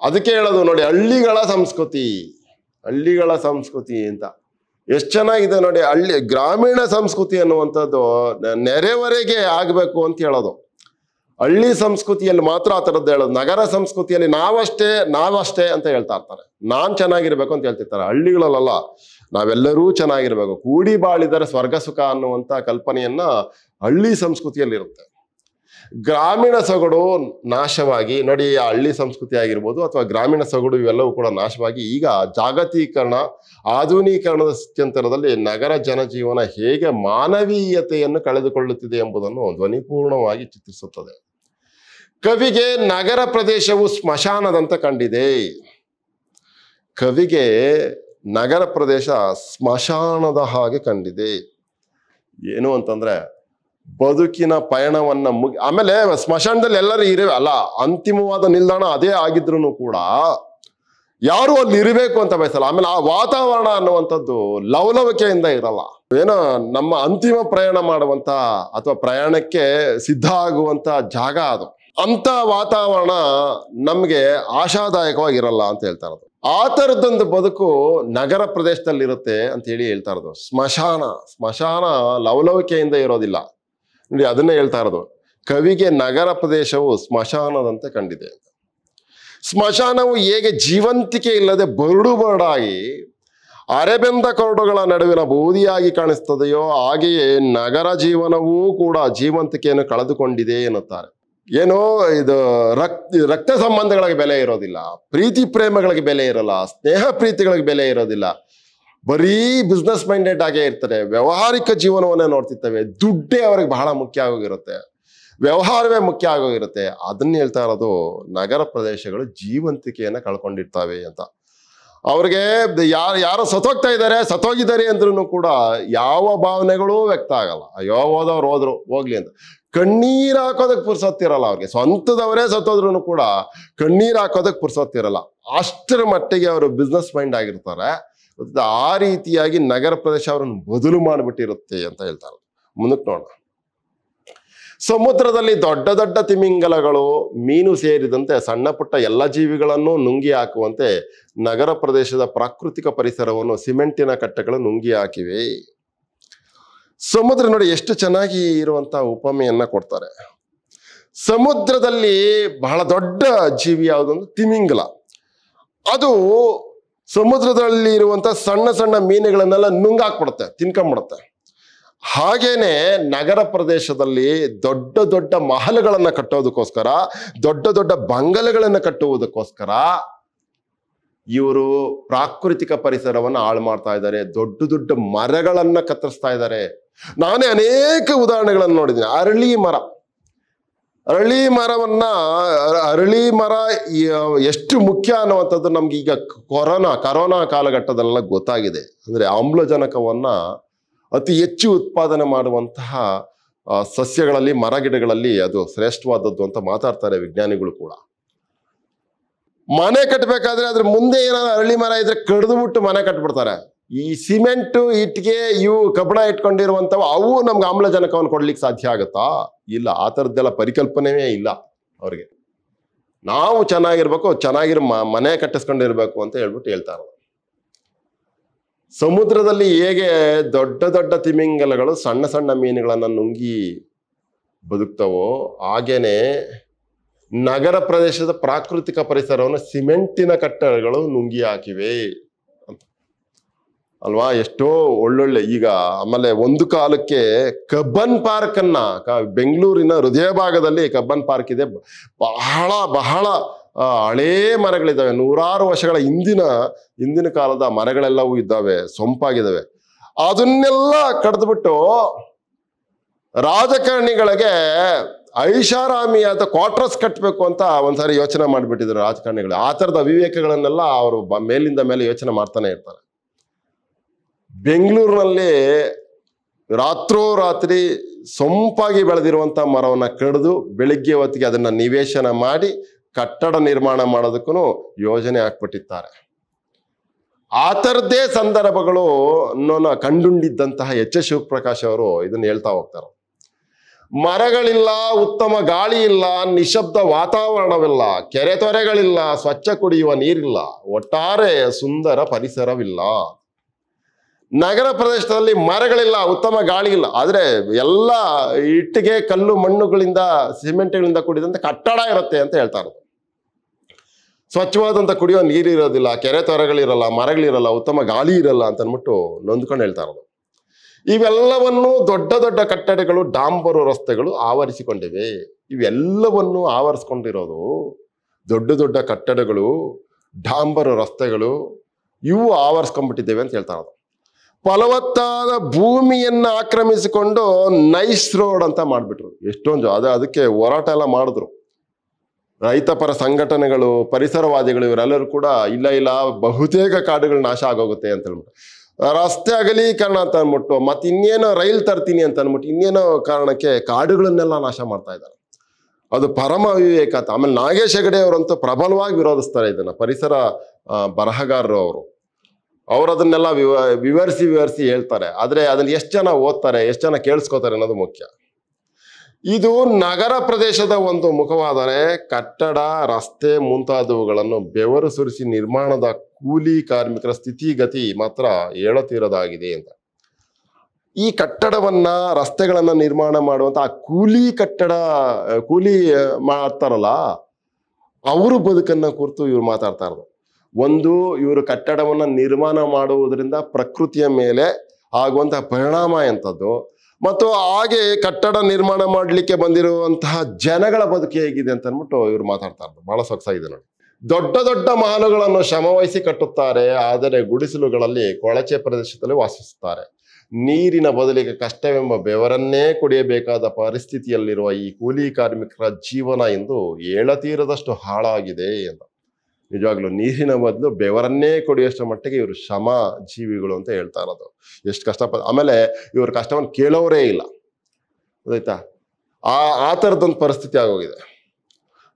ಅದಕ್ಕೆ ಹೇಳೋದು ನೋಡಿ ಹಳ್ಳಿಗಳ ಸಂಸ್ಕೃತಿ ಹಳ್ಳಿಗಳ ಸಂಸ್ಕೃತಿ ಅಂತ ಎಷ್ಟು ಚೆನ್ನಾಗಿದೆ ನೋಡಿ ಹಳ್ಳಿ ಗ್ರಾಮೀಣ ಸಂಸ್ಕೃತಿ ಅನ್ನುವಂಥದ್ದು ನೆರೆವರೆಗೆ ಆಗಬೇಕು ಅಂತ ಹೇಳೋದು ಹಳ್ಳಿ ಸಂಸ್ಕೃತಿಯಲ್ಲಿ ಮಾತ್ರ ಆ ಥರದ್ದು ಹೇಳೋದು ನಗರ ಸಂಸ್ಕೃತಿಯಲ್ಲಿ ನಾವಷ್ಟೇ ನಾವಷ್ಟೇ ಅಂತ ಹೇಳ್ತಾ ಇರ್ತಾರೆ ನಾನು ಚೆನ್ನಾಗಿರ್ಬೇಕು ಅಂತ ಹೇಳ್ತಿರ್ತಾರೆ ಹಳ್ಳಿಗಳಲ್ಲ ನಾವೆಲ್ಲರೂ ಚೆನ್ನಾಗಿರ್ಬೇಕು ಕೂಡಿ ಬಾಳಿದರೆ ಸ್ವರ್ಗ ಸುಖ ಅನ್ನುವಂಥ ಕಲ್ಪನೆಯನ್ನ ಹಳ್ಳಿ ಸಂಸ್ಕೃತಿಯಲ್ಲಿ ಇರುತ್ತೆ ಗ್ರಾಮೀಣ ಸೊಗಡು ನಾಶವಾಗಿ ನೋಡಿ ಹಳ್ಳಿ ಸಂಸ್ಕೃತಿ ಆಗಿರ್ಬೋದು ಅಥವಾ ಗ್ರಾಮೀಣ ಸೊಗಡು ಇವೆಲ್ಲವೂ ಕೂಡ ನಾಶವಾಗಿ ಈಗ ಜಾಗತೀಕರಣ ಆಧುನೀಕರಣದ ಸ್ಥಿತ್ಯಂತರದಲ್ಲಿ ನಗರ ಜನಜೀವನ ಹೇಗೆ ಮಾನವೀಯತೆಯನ್ನು ಕಳೆದುಕೊಳ್ಳುತ್ತಿದೆ ಎಂಬುದನ್ನು ಧ್ವನಿಪೂರ್ಣವಾಗಿ ಚಿತ್ರಿಸುತ್ತದೆ ಕವಿಗೆ ನಗರ ಪ್ರದೇಶವು ಸ್ಮಶಾನದಂತ ಕಂಡಿದೆ ಕವಿಗೆ ನಗರ ಪ್ರದೇಶ ಸ್ಮಶಾನದ ಹಾಗೆ ಕಂಡಿದೆ ಏನು ಅಂತಂದರೆ ಬದುಕಿನ ಪಯಣವನ್ನ ಮುಗಿ ಆಮೇಲೆ ಸ್ಮಶಾನದಲ್ಲಿ ಎಲ್ಲರೂ ಇರವೆ ಅಲ್ಲ ಅಂತಿಮವಾದ ನಿಲ್ದಾಣ ಅದೇ ಆಗಿದ್ರು ಕೂಡ ಯಾರು ಅಲ್ಲಿ ಇರಬೇಕು ಅಂತ ಬಯಸಲ್ಲ ಆಮೇಲೆ ಆ ವಾತಾವರಣ ಅನ್ನುವಂಥದ್ದು ಲವಲವಿಕೆಯಿಂದ ಇರಲ್ಲ ಏನೋ ನಮ್ಮ ಅಂತಿಮ ಪ್ರಯಾಣ ಮಾಡುವಂತ ಅಥವಾ ಪ್ರಯಾಣಕ್ಕೆ ಸಿದ್ಧ ಆಗುವಂತ ಜಾಗ ಅದು ಅಂತ ವಾತಾವರಣ ನಮ್ಗೆ ಆಶಾದಾಯಕವಾಗಿರಲ್ಲ ಅಂತ ಹೇಳ್ತಾ ಇರೋದು ಆ ಥರದ್ದೊಂದು ಬದುಕು ನಗರ ಪ್ರದೇಶದಲ್ಲಿ ಇರುತ್ತೆ ಅಂತ ಹೇಳಿ ಹೇಳ್ತಾ ಇರೋದು ಸ್ಮಶಾನ ಸ್ಮಶಾನ ಲವಲವಿಕೆಯಿಂದ ಇರೋದಿಲ್ಲ ನೋಡಿ ಅದನ್ನೇ ಹೇಳ್ತಾ ಇರೋದು ಕವಿಗೆ ನಗರ ಪ್ರದೇಶವು ಸ್ಮಶಾನದಂತೆ ಕಂಡಿದೆ ಸ್ಮಶಾನವು ಹೇಗೆ ಜೀವಂತಿಕೆ ಇಲ್ಲದೆ ಬರುಡು ಬರುಡಾಗಿ ಅರೆಬೆಂದ ಕರಡುಗಳ ನಡುವಿನ ಬೂದಿಯಾಗಿ ಕಾಣಿಸ್ತದೆಯೋ ಹಾಗೆಯೇ ನಗರ ಜೀವನವೂ ಕೂಡ ಜೀವಂತಿಕೆಯನ್ನು ಕಳೆದುಕೊಂಡಿದೆ ಎನ್ನುತ್ತಾರೆ ಏನೋ ಇದು ರಕ್ತ ರಕ್ತ ಸಂಬಂಧಗಳಿಗೆ ಬೆಲೆ ಇರೋದಿಲ್ಲ ಪ್ರೀತಿ ಪ್ರೇಮಗಳಿಗೆ ಬೆಲೆ ಇರಲ್ಲ ಸ್ನೇಹ ಪ್ರೀತಿಗಳಿಗೆ ಬೆಲೆ ಇರೋದಿಲ್ಲ ಬರೀ ಬಿಸ್ನೆಸ್ ಮೈಂಡೆಡ್ ಆಗೇ ಇರ್ತಾರೆ ವ್ಯವಹಾರಿಕ ಜೀವನವನ್ನೇ ನೋಡ್ತಿರ್ತವೆ ದುಡ್ಡೇ ಅವ್ರಿಗೆ ಬಹಳ ಮುಖ್ಯ ಆಗೋಗಿರುತ್ತೆ ವ್ಯವಹಾರವೇ ಮುಖ್ಯ ಆಗೋಗಿರುತ್ತೆ ಅದನ್ನ ಹೇಳ್ತಾ ಇರೋದು ನಗರ ಪ್ರದೇಶಗಳು ಜೀವಂತಿಕೆಯನ್ನ ಕಳ್ಕೊಂಡಿರ್ತಾವೆ ಅಂತ ಅವ್ರಿಗೆ ಯಾರು ಯಾರೋ ಸತ್ತೋಗ್ತಾ ಇದ್ದಾರೆ ಸತ್ತೋಗಿದ್ದಾರೆ ಅಂದ್ರೂ ಕೂಡ ಯಾವ ಭಾವನೆಗಳು ವ್ಯಕ್ತ ಆಗಲ್ಲ ಅಯ್ಯೋ ಹೋದವ್ರು ಹೋದ್ರು ಹೋಗ್ಲಿ ಅಂತ ಕಣ್ಣೀರು ಹಾಕೋದಕ್ಕೆ ಪುರ್ಸತ್ತಿರಲ್ಲ ಅವ್ರಿಗೆ ಸ್ವಂತದವರೇ ಸತ್ತೋದ್ರು ಕೂಡ ಕಣ್ಣೀರು ಹಾಕೋದಕ್ಕೆ ಪುರ್ಸತ್ತಿರಲ್ಲ ಅಷ್ಟರ ಮಟ್ಟಿಗೆ ಅವರು ಬಿಸ್ನೆಸ್ ಮೈಂಡ್ ಆಗಿರ್ತಾರೆ ಆ ರೀತಿಯಾಗಿ ನಗರ ಪ್ರದೇಶ ಅವರನ್ನು ಬದಲು ಮಾಡಿಬಿಟ್ಟಿರುತ್ತೆ ಅಂತ ಹೇಳ್ತಾರೆ ಮುಂದಕ್ಕೆ ನೋಡೋಣ ಸಮುದ್ರದಲ್ಲಿ ದೊಡ್ಡ ದೊಡ್ಡ ತಿಮಿಂಗಲಗಳು ಮೀನು ಸೇರಿದಂತೆ ಸಣ್ಣ ಪುಟ್ಟ ಎಲ್ಲ ಜೀವಿಗಳನ್ನು ನುಂಗಿ ಹಾಕುವಂತೆ ನಗರ ಪ್ರದೇಶದ ಪ್ರಾಕೃತಿಕ ಪರಿಸರವನ್ನು ಸಿಮೆಂಟಿನ ಕಟ್ಟೆಗಳು ನುಂಗಿ ಹಾಕಿವೆ ಸಮುದ್ರ ನೋಡಿ ಎಷ್ಟು ಚೆನ್ನಾಗಿ ಇರುವಂತಹ ಉಪಮೆಯನ್ನ ಕೊಡ್ತಾರೆ ಸಮುದ್ರದಲ್ಲಿ ಬಹಳ ದೊಡ್ಡ ಜೀವಿ ಯಾವುದು ತಿಮಿಂಗಲ ಅದು ಸಮುದ್ರದಲ್ಲಿ ಇರುವಂತ ಸಣ್ಣ ಸಣ್ಣ ಮೀನುಗಳನ್ನೆಲ್ಲ ನುಂಗಾಕ್ಬಿಡುತ್ತೆ ತಿನ್ಕೊಂಡ್ಬಿಡುತ್ತೆ ಹಾಗೇನೆ ನಗರ ಪ್ರದೇಶದಲ್ಲಿ ದೊಡ್ಡ ದೊಡ್ಡ ಮಹಲ್ಗಳನ್ನ ಕಟ್ಟೋದಕ್ಕೋಸ್ಕರ ದೊಡ್ಡ ದೊಡ್ಡ ಬಂಗಲೆಗಳನ್ನು ಕಟ್ಟುವುದಕ್ಕೋಸ್ಕರ ಇವರು ಪ್ರಾಕೃತಿಕ ಪರಿಸರವನ್ನು ಹಾಳು ಮಾಡ್ತಾ ಇದ್ದಾರೆ ದೊಡ್ಡ ದೊಡ್ಡ ಮರಗಳನ್ನ ಕತ್ತರಿಸ್ತಾ ಇದ್ದಾರೆ ನಾನೇ ಅನೇಕ ಉದಾಹರಣೆಗಳನ್ನು ನೋಡಿದ್ದೀನಿ ಅರಳಿ ಮರ ಅರಳಿ ಮರವನ್ನ ಅರಳಿ ಮರ ಎಷ್ಟು ಮುಖ್ಯ ಅನ್ನುವಂಥದ್ದು ನಮ್ಗೆ ಈಗ ಕೊರೋನಾ ಕರೋನಾ ಕಾಲಘಟ್ಟದಲ್ಲ ಗೊತ್ತಾಗಿದೆ ಅಂದ್ರೆ ಆಮ್ಲಜನಕವನ್ನ ಅತಿ ಹೆಚ್ಚು ಉತ್ಪಾದನೆ ಮಾಡುವಂತಹ ಸಸ್ಯಗಳಲ್ಲಿ ಮರ ಗಿಡಗಳಲ್ಲಿ ಅದು ಶ್ರೇಷ್ಠವಾದದ್ದು ಅಂತ ಮಾತಾಡ್ತಾರೆ ವಿಜ್ಞಾನಿಗಳು ಕೂಡ ಮನೆ ಕಟ್ಟಬೇಕಾದ್ರೆ ಅದ್ರ ಮುಂದೆ ಏನಾದ್ರು ಅರಳಿ ಮರ ಇದ್ರೆ ಕಡಿದು ಬಿಟ್ಟು ಮನೆ ಕಟ್ಬಿಡ್ತಾರೆ ಈ ಸಿಮೆಂಟು ಇಟ್ಟಿಗೆ ಇವು ಕಬ್ಬಣ ಇಟ್ಕೊಂಡಿರುವಂಥವು ಅವು ನಮ್ಗೆ ಆಮ್ಲಜನಕವನ್ನು ಕೊಡ್ಲಿಕ್ಕೆ ಸಾಧ್ಯ ಆಗುತ್ತಾ ಇಲ್ಲ ಆ ಥರದ್ದೆಲ್ಲ ಪರಿಕಲ್ಪನೆಯೇ ಇಲ್ಲ ಅವ್ರಿಗೆ ನಾವು ಚೆನ್ನಾಗಿರ್ಬೇಕು ಚೆನ್ನಾಗಿರೋ ಮನೆ ಕಟ್ಟಿಸ್ಕೊಂಡಿರ್ಬೇಕು ಅಂತ ಹೇಳ್ಬಿಟ್ಟು ಹೇಳ್ತಾರೆ ಸಮುದ್ರದಲ್ಲಿ ಹೇಗೆ ದೊಡ್ಡ ದೊಡ್ಡ ತಿಮಿಂಗಲಗಳು ಸಣ್ಣ ಸಣ್ಣ ಮೀನುಗಳನ್ನು ನುಂಗಿ ಬದುಕ್ತವೋ ಹಾಗೇನೆ ನಗರ ಪ್ರದೇಶದ ಪ್ರಾಕೃತಿಕ ಪರಿಸರವನ್ನು ಸಿಮೆಂಟಿನ ಕಟ್ಟಡಗಳು ನುಂಗಿ ಹಾಕಿವೆ ಅಲ್ವಾ ಎಷ್ಟೋ ಒಳ್ಳೊಳ್ಳೆ ಈಗ ಆಮೇಲೆ ಒಂದು ಕಾಲಕ್ಕೆ ಕಬ್ಬನ್ ಪಾರ್ಕ್ ಅನ್ನ ಬೆಂಗಳೂರಿನ ಹೃದಯ ಭಾಗದಲ್ಲಿ ಕಬ್ಬನ್ ಪಾರ್ಕ್ ಇದೆ ಬಹಳ ಬಹಳ ಹಳೇ ಮರಗಳಿದ್ದಾವೆ ನೂರಾರು ವರ್ಷಗಳ ಹಿಂದಿನ ಹಿಂದಿನ ಕಾಲದ ಮರಗಳೆಲ್ಲವೂ ಇದ್ದಾವೆ ಸೊಂಪಾಗಿದ್ದಾವೆ ಅದನ್ನೆಲ್ಲ ಕಡ್ದ್ಬಿಟ್ಟು ರಾಜಕಾರಣಿಗಳಿಗೆ ಐಷಾರಾಮಿಯಾದ ಕ್ವಾರ್ಟರ್ಸ್ ಕಟ್ಟಬೇಕು ಅಂತ ಒಂದ್ಸಾರಿ ಯೋಚನೆ ಮಾಡಿಬಿಟ್ಟಿದ್ರು ರಾಜಕಾರಣಿಗಳು ಆ ಥರದ ಅವಿವೇಕಗಳನ್ನೆಲ್ಲ ಅವರು ಮೇಲಿಂದ ಮೇಲೆ ಯೋಚನೆ ಮಾಡ್ತಾನೆ ಇರ್ತಾರೆ ಬೆಂಗಳೂರಿನಲ್ಲಿ ರಾತ್ರೋರಾತ್ರಿ ಸೊಂಪಾಗಿ ಬೆಳೆದಿರುವಂಥ ಮರವನ್ನು ಕಡಿದು ಬೆಳಿಗ್ಗೆ ಹೊತ್ತಿಗೆ ಅದನ್ನು ನಿವೇಶನ ಮಾಡಿ ಕಟ್ಟಡ ನಿರ್ಮಾಣ ಮಾಡೋದಕ್ಕೂ ಯೋಜನೆ ಹಾಕ್ಬಿಟ್ಟಿದ್ದಾರೆ ಆ ಥರದ್ದೇ ಸಂದರ್ಭಗಳು ಅನ್ನೋನ ಕಂಡುಂಡಿದ್ದಂತಹ ಎಚ್ ಎಸ್ ಶಿವಪ್ರಕಾಶ್ ಅವರು ಇದನ್ನು ಹೇಳ್ತಾ ಹೋಗ್ತಾರೆ ಮರಗಳಿಲ್ಲ ಉತ್ತಮ ಗಾಳಿ ಇಲ್ಲ ನಿಶಬ್ದ ವಾತಾವರಣವಿಲ್ಲ ಕೆರೆ ತೊರೆಗಳಿಲ್ಲ ಸ್ವಚ್ಛ ಕುಡಿಯುವ ನೀರಿಲ್ಲ ಒಟ್ಟಾರೆ ಸುಂದರ ಪರಿಸರವಿಲ್ಲ ನಗರ ಪ್ರದೇಶದಲ್ಲಿ ಮರಗಳಿಲ್ಲ ಉತ್ತಮ ಗಾಳಿ ಇಲ್ಲ ಆದರೆ ಎಲ್ಲ ಇಟ್ಟಿಗೆ ಕಲ್ಲು ಮಣ್ಣುಗಳಿಂದ ಸಿಮೆಂಟ್ಗಳಿಂದ ಕೂಡಿದಂತ ಕಟ್ಟಡ ಇರುತ್ತೆ ಅಂತ ಹೇಳ್ತಾರೆ ಸ್ವಚ್ಛವಾದಂಥ ಕುಡಿಯೋ ನೀರು ಇರೋದಿಲ್ಲ ಕೆರೆ ತೊರೆಗಳಿರಲ್ಲ ಮರಗಳಿರಲ್ಲ ಉತ್ತಮ ಗಾಳಿ ಇರಲ್ಲ ಅಂತ ಅಂದ್ಬಿಟ್ಟು ನೊಂದ್ಕೊಂಡು ಹೇಳ್ತಾ ಇರೋದು ಇವೆಲ್ಲವನ್ನು ದೊಡ್ಡ ದೊಡ್ಡ ಕಟ್ಟಡಗಳು ಡಾಂಬರು ರಸ್ತೆಗಳು ಆವರಿಸಿಕೊಂಡಿವೆ ಇವೆಲ್ಲವನ್ನು ಆವರಿಸ್ಕೊಂಡಿರೋದು ದೊಡ್ಡ ದೊಡ್ಡ ಕಟ್ಟಡಗಳು ಡಾಂಬರು ರಸ್ತೆಗಳು ಇವು ಆವರಿಸ್ಕೊಂಡ್ಬಿಟ್ಟಿದ್ದೇವೆ ಅಂತ ಹೇಳ್ತಾ ಫಲವತ್ತಾದ ಭೂಮಿಯನ್ನು ಆಕ್ರಮಿಸಿಕೊಂಡು ನೈಸ್ ರೋಡ್ ಅಂತ ಮಾಡಿಬಿಟ್ರು ಎಷ್ಟೊಂದು ಅದು ಅದಕ್ಕೆ ಹೋರಾಟ ಎಲ್ಲ ಮಾಡಿದ್ರು ರೈತಪರ ಸಂಘಟನೆಗಳು ಪರಿಸರವಾದಿಗಳು ಇವರೆಲ್ಲರೂ ಕೂಡ ಇಲ್ಲ ಇಲ್ಲ ಬಹುತೇಕ ಕಾಡುಗಳು ನಾಶ ಆಗೋಗುತ್ತೆ ಅಂತ ಹೇಳ್ಬಿಟ್ಟು ರಸ್ತೆ ಅಗಲೀಕರಣ ಅಂತ ಅಂದ್ಬಿಟ್ಟು ಮತ್ತೆ ಇನ್ನೇನೋ ರೈಲ್ ತರ್ತೀನಿ ಅಂತ ಅಂದ್ಬಿಟ್ಟು ಇನ್ನೇನೋ ಕಾರಣಕ್ಕೆ ಕಾಡುಗಳನ್ನೆಲ್ಲ ನಾಶ ಮಾಡ್ತಾ ಇದ್ದಾರೆ ಅದು ಪರಮ ವಿವೇಕ ಆಮೇಲೆ ನಾಗೇಶ್ ಹೆಗಡೆ ಅವರಂತೂ ಪ್ರಬಲವಾಗಿ ವಿರೋಧಿಸ್ತಾರೆ ಇದನ್ನ ಪರಿಸರ ಬರಹಗಾರರು ಅವರು ಅವರು ಅದನ್ನೆಲ್ಲ ವಿವ ವಿವರಿಸಿ ವಿವರಿಸಿ ಹೇಳ್ತಾರೆ ಆದರೆ ಅದನ್ನ ಎಷ್ಟು ಜನ ಓದ್ತಾರೆ ಎಷ್ಟು ಜನ ಕೇಳಿಸ್ಕೋತಾರೆ ಅನ್ನೋದು ಮುಖ್ಯ ಇದು ನಗರ ಪ್ರದೇಶದ ಒಂದು ಮುಖವಾದರೆ ಕಟ್ಟಡ ರಸ್ತೆ ಮುಂತಾದವುಗಳನ್ನು ಬೆವರು ಸುರಿಸಿ ನಿರ್ಮಾಣದ ಕೂಲಿ ಕಾರ್ಮಿಕರ ಸ್ಥಿತಿಗತಿ ಮಾತ್ರ ಹೇಳುತ್ತಿರೋದಾಗಿದೆ ಅಂತ ಈ ಕಟ್ಟಡವನ್ನ ರಸ್ತೆಗಳನ್ನ ನಿರ್ಮಾಣ ಮಾಡುವಂತ ಆ ಕೂಲಿ ಕಟ್ಟಡ ಕೂಲಿ ಮಾಡ್ತಾರಲ್ಲ ಅವರು ಬದುಕನ್ನ ಕುರಿತು ಇವ್ರು ಮಾತಾಡ್ತಾ ಇರೋದು ಒಂದು ಇವರು ಕಟ್ಟಡವನ್ನು ನಿರ್ಮಾಣ ಮಾಡುವುದರಿಂದ ಪ್ರಕೃತಿಯ ಮೇಲೆ ಆಗುವಂತಹ ಪರಿಣಾಮ ಎಂಥದ್ದು ಮತ್ತು ಹಾಗೆ ಕಟ್ಟಡ ನಿರ್ಮಾಣ ಮಾಡಲಿಕ್ಕೆ ಬಂದಿರುವಂತಹ ಜನಗಳ ಬದುಕು ಹೇಗಿದೆ ಅಂತ ಅಂದ್ಬಿಟ್ಟು ಇವರು ಮಾತಾಡ್ತಾ ಇರೋದು ಬಹಳ ಸೊಗಸಾಗಿದೆ ನೋಡಿ ದೊಡ್ಡ ದೊಡ್ಡ ಮಹಲುಗಳನ್ನು ಶ್ರಮವಹಿಸಿ ಕಟ್ಟುತ್ತಾರೆ ಆದರೆ ಗುಡಿಸಲುಗಳಲ್ಲಿ ಕೊಳಚೆ ಪ್ರದೇಶದಲ್ಲಿ ವಾಸಿಸುತ್ತಾರೆ ನೀರಿನ ಬದಲಿಗೆ ಕಷ್ಟವೆಂಬ ಬೆವರನ್ನೇ ಕುಡಿಯಬೇಕಾದ ಪರಿಸ್ಥಿತಿಯಲ್ಲಿರುವ ಈ ಕೂಲಿ ಕಾರ್ಮಿಕರ ಜೀವನ ಎಂದು ಹೇಳತೀರದಷ್ಟು ಹಾಳಾಗಿದೆ ಅಂತ ನಿಜವಾಗ್ಲೂ ನೀರಿನ ಬದಲು ಬೆವರನ್ನೇ ಕುಡಿಯೋಷ್ಟರ ಮಟ್ಟಿಗೆ ಇವರು ಶ್ರಮ ಜೀವಿಗಳು ಅಂತ ಹೇಳ್ತಾ ಇರೋದು ಎಷ್ಟು ಕಷ್ಟಪ ಆಮೇಲೆ ಇವರು ಕಷ್ಟವನ್ನು ಕೇಳೋರೇ ಇಲ್ಲ ಗೊತ್ತಾಯ್ತಾ ಆ ಆ ಥರದ್ದೊಂದು ಪರಿಸ್ಥಿತಿ ಆಗೋಗಿದೆ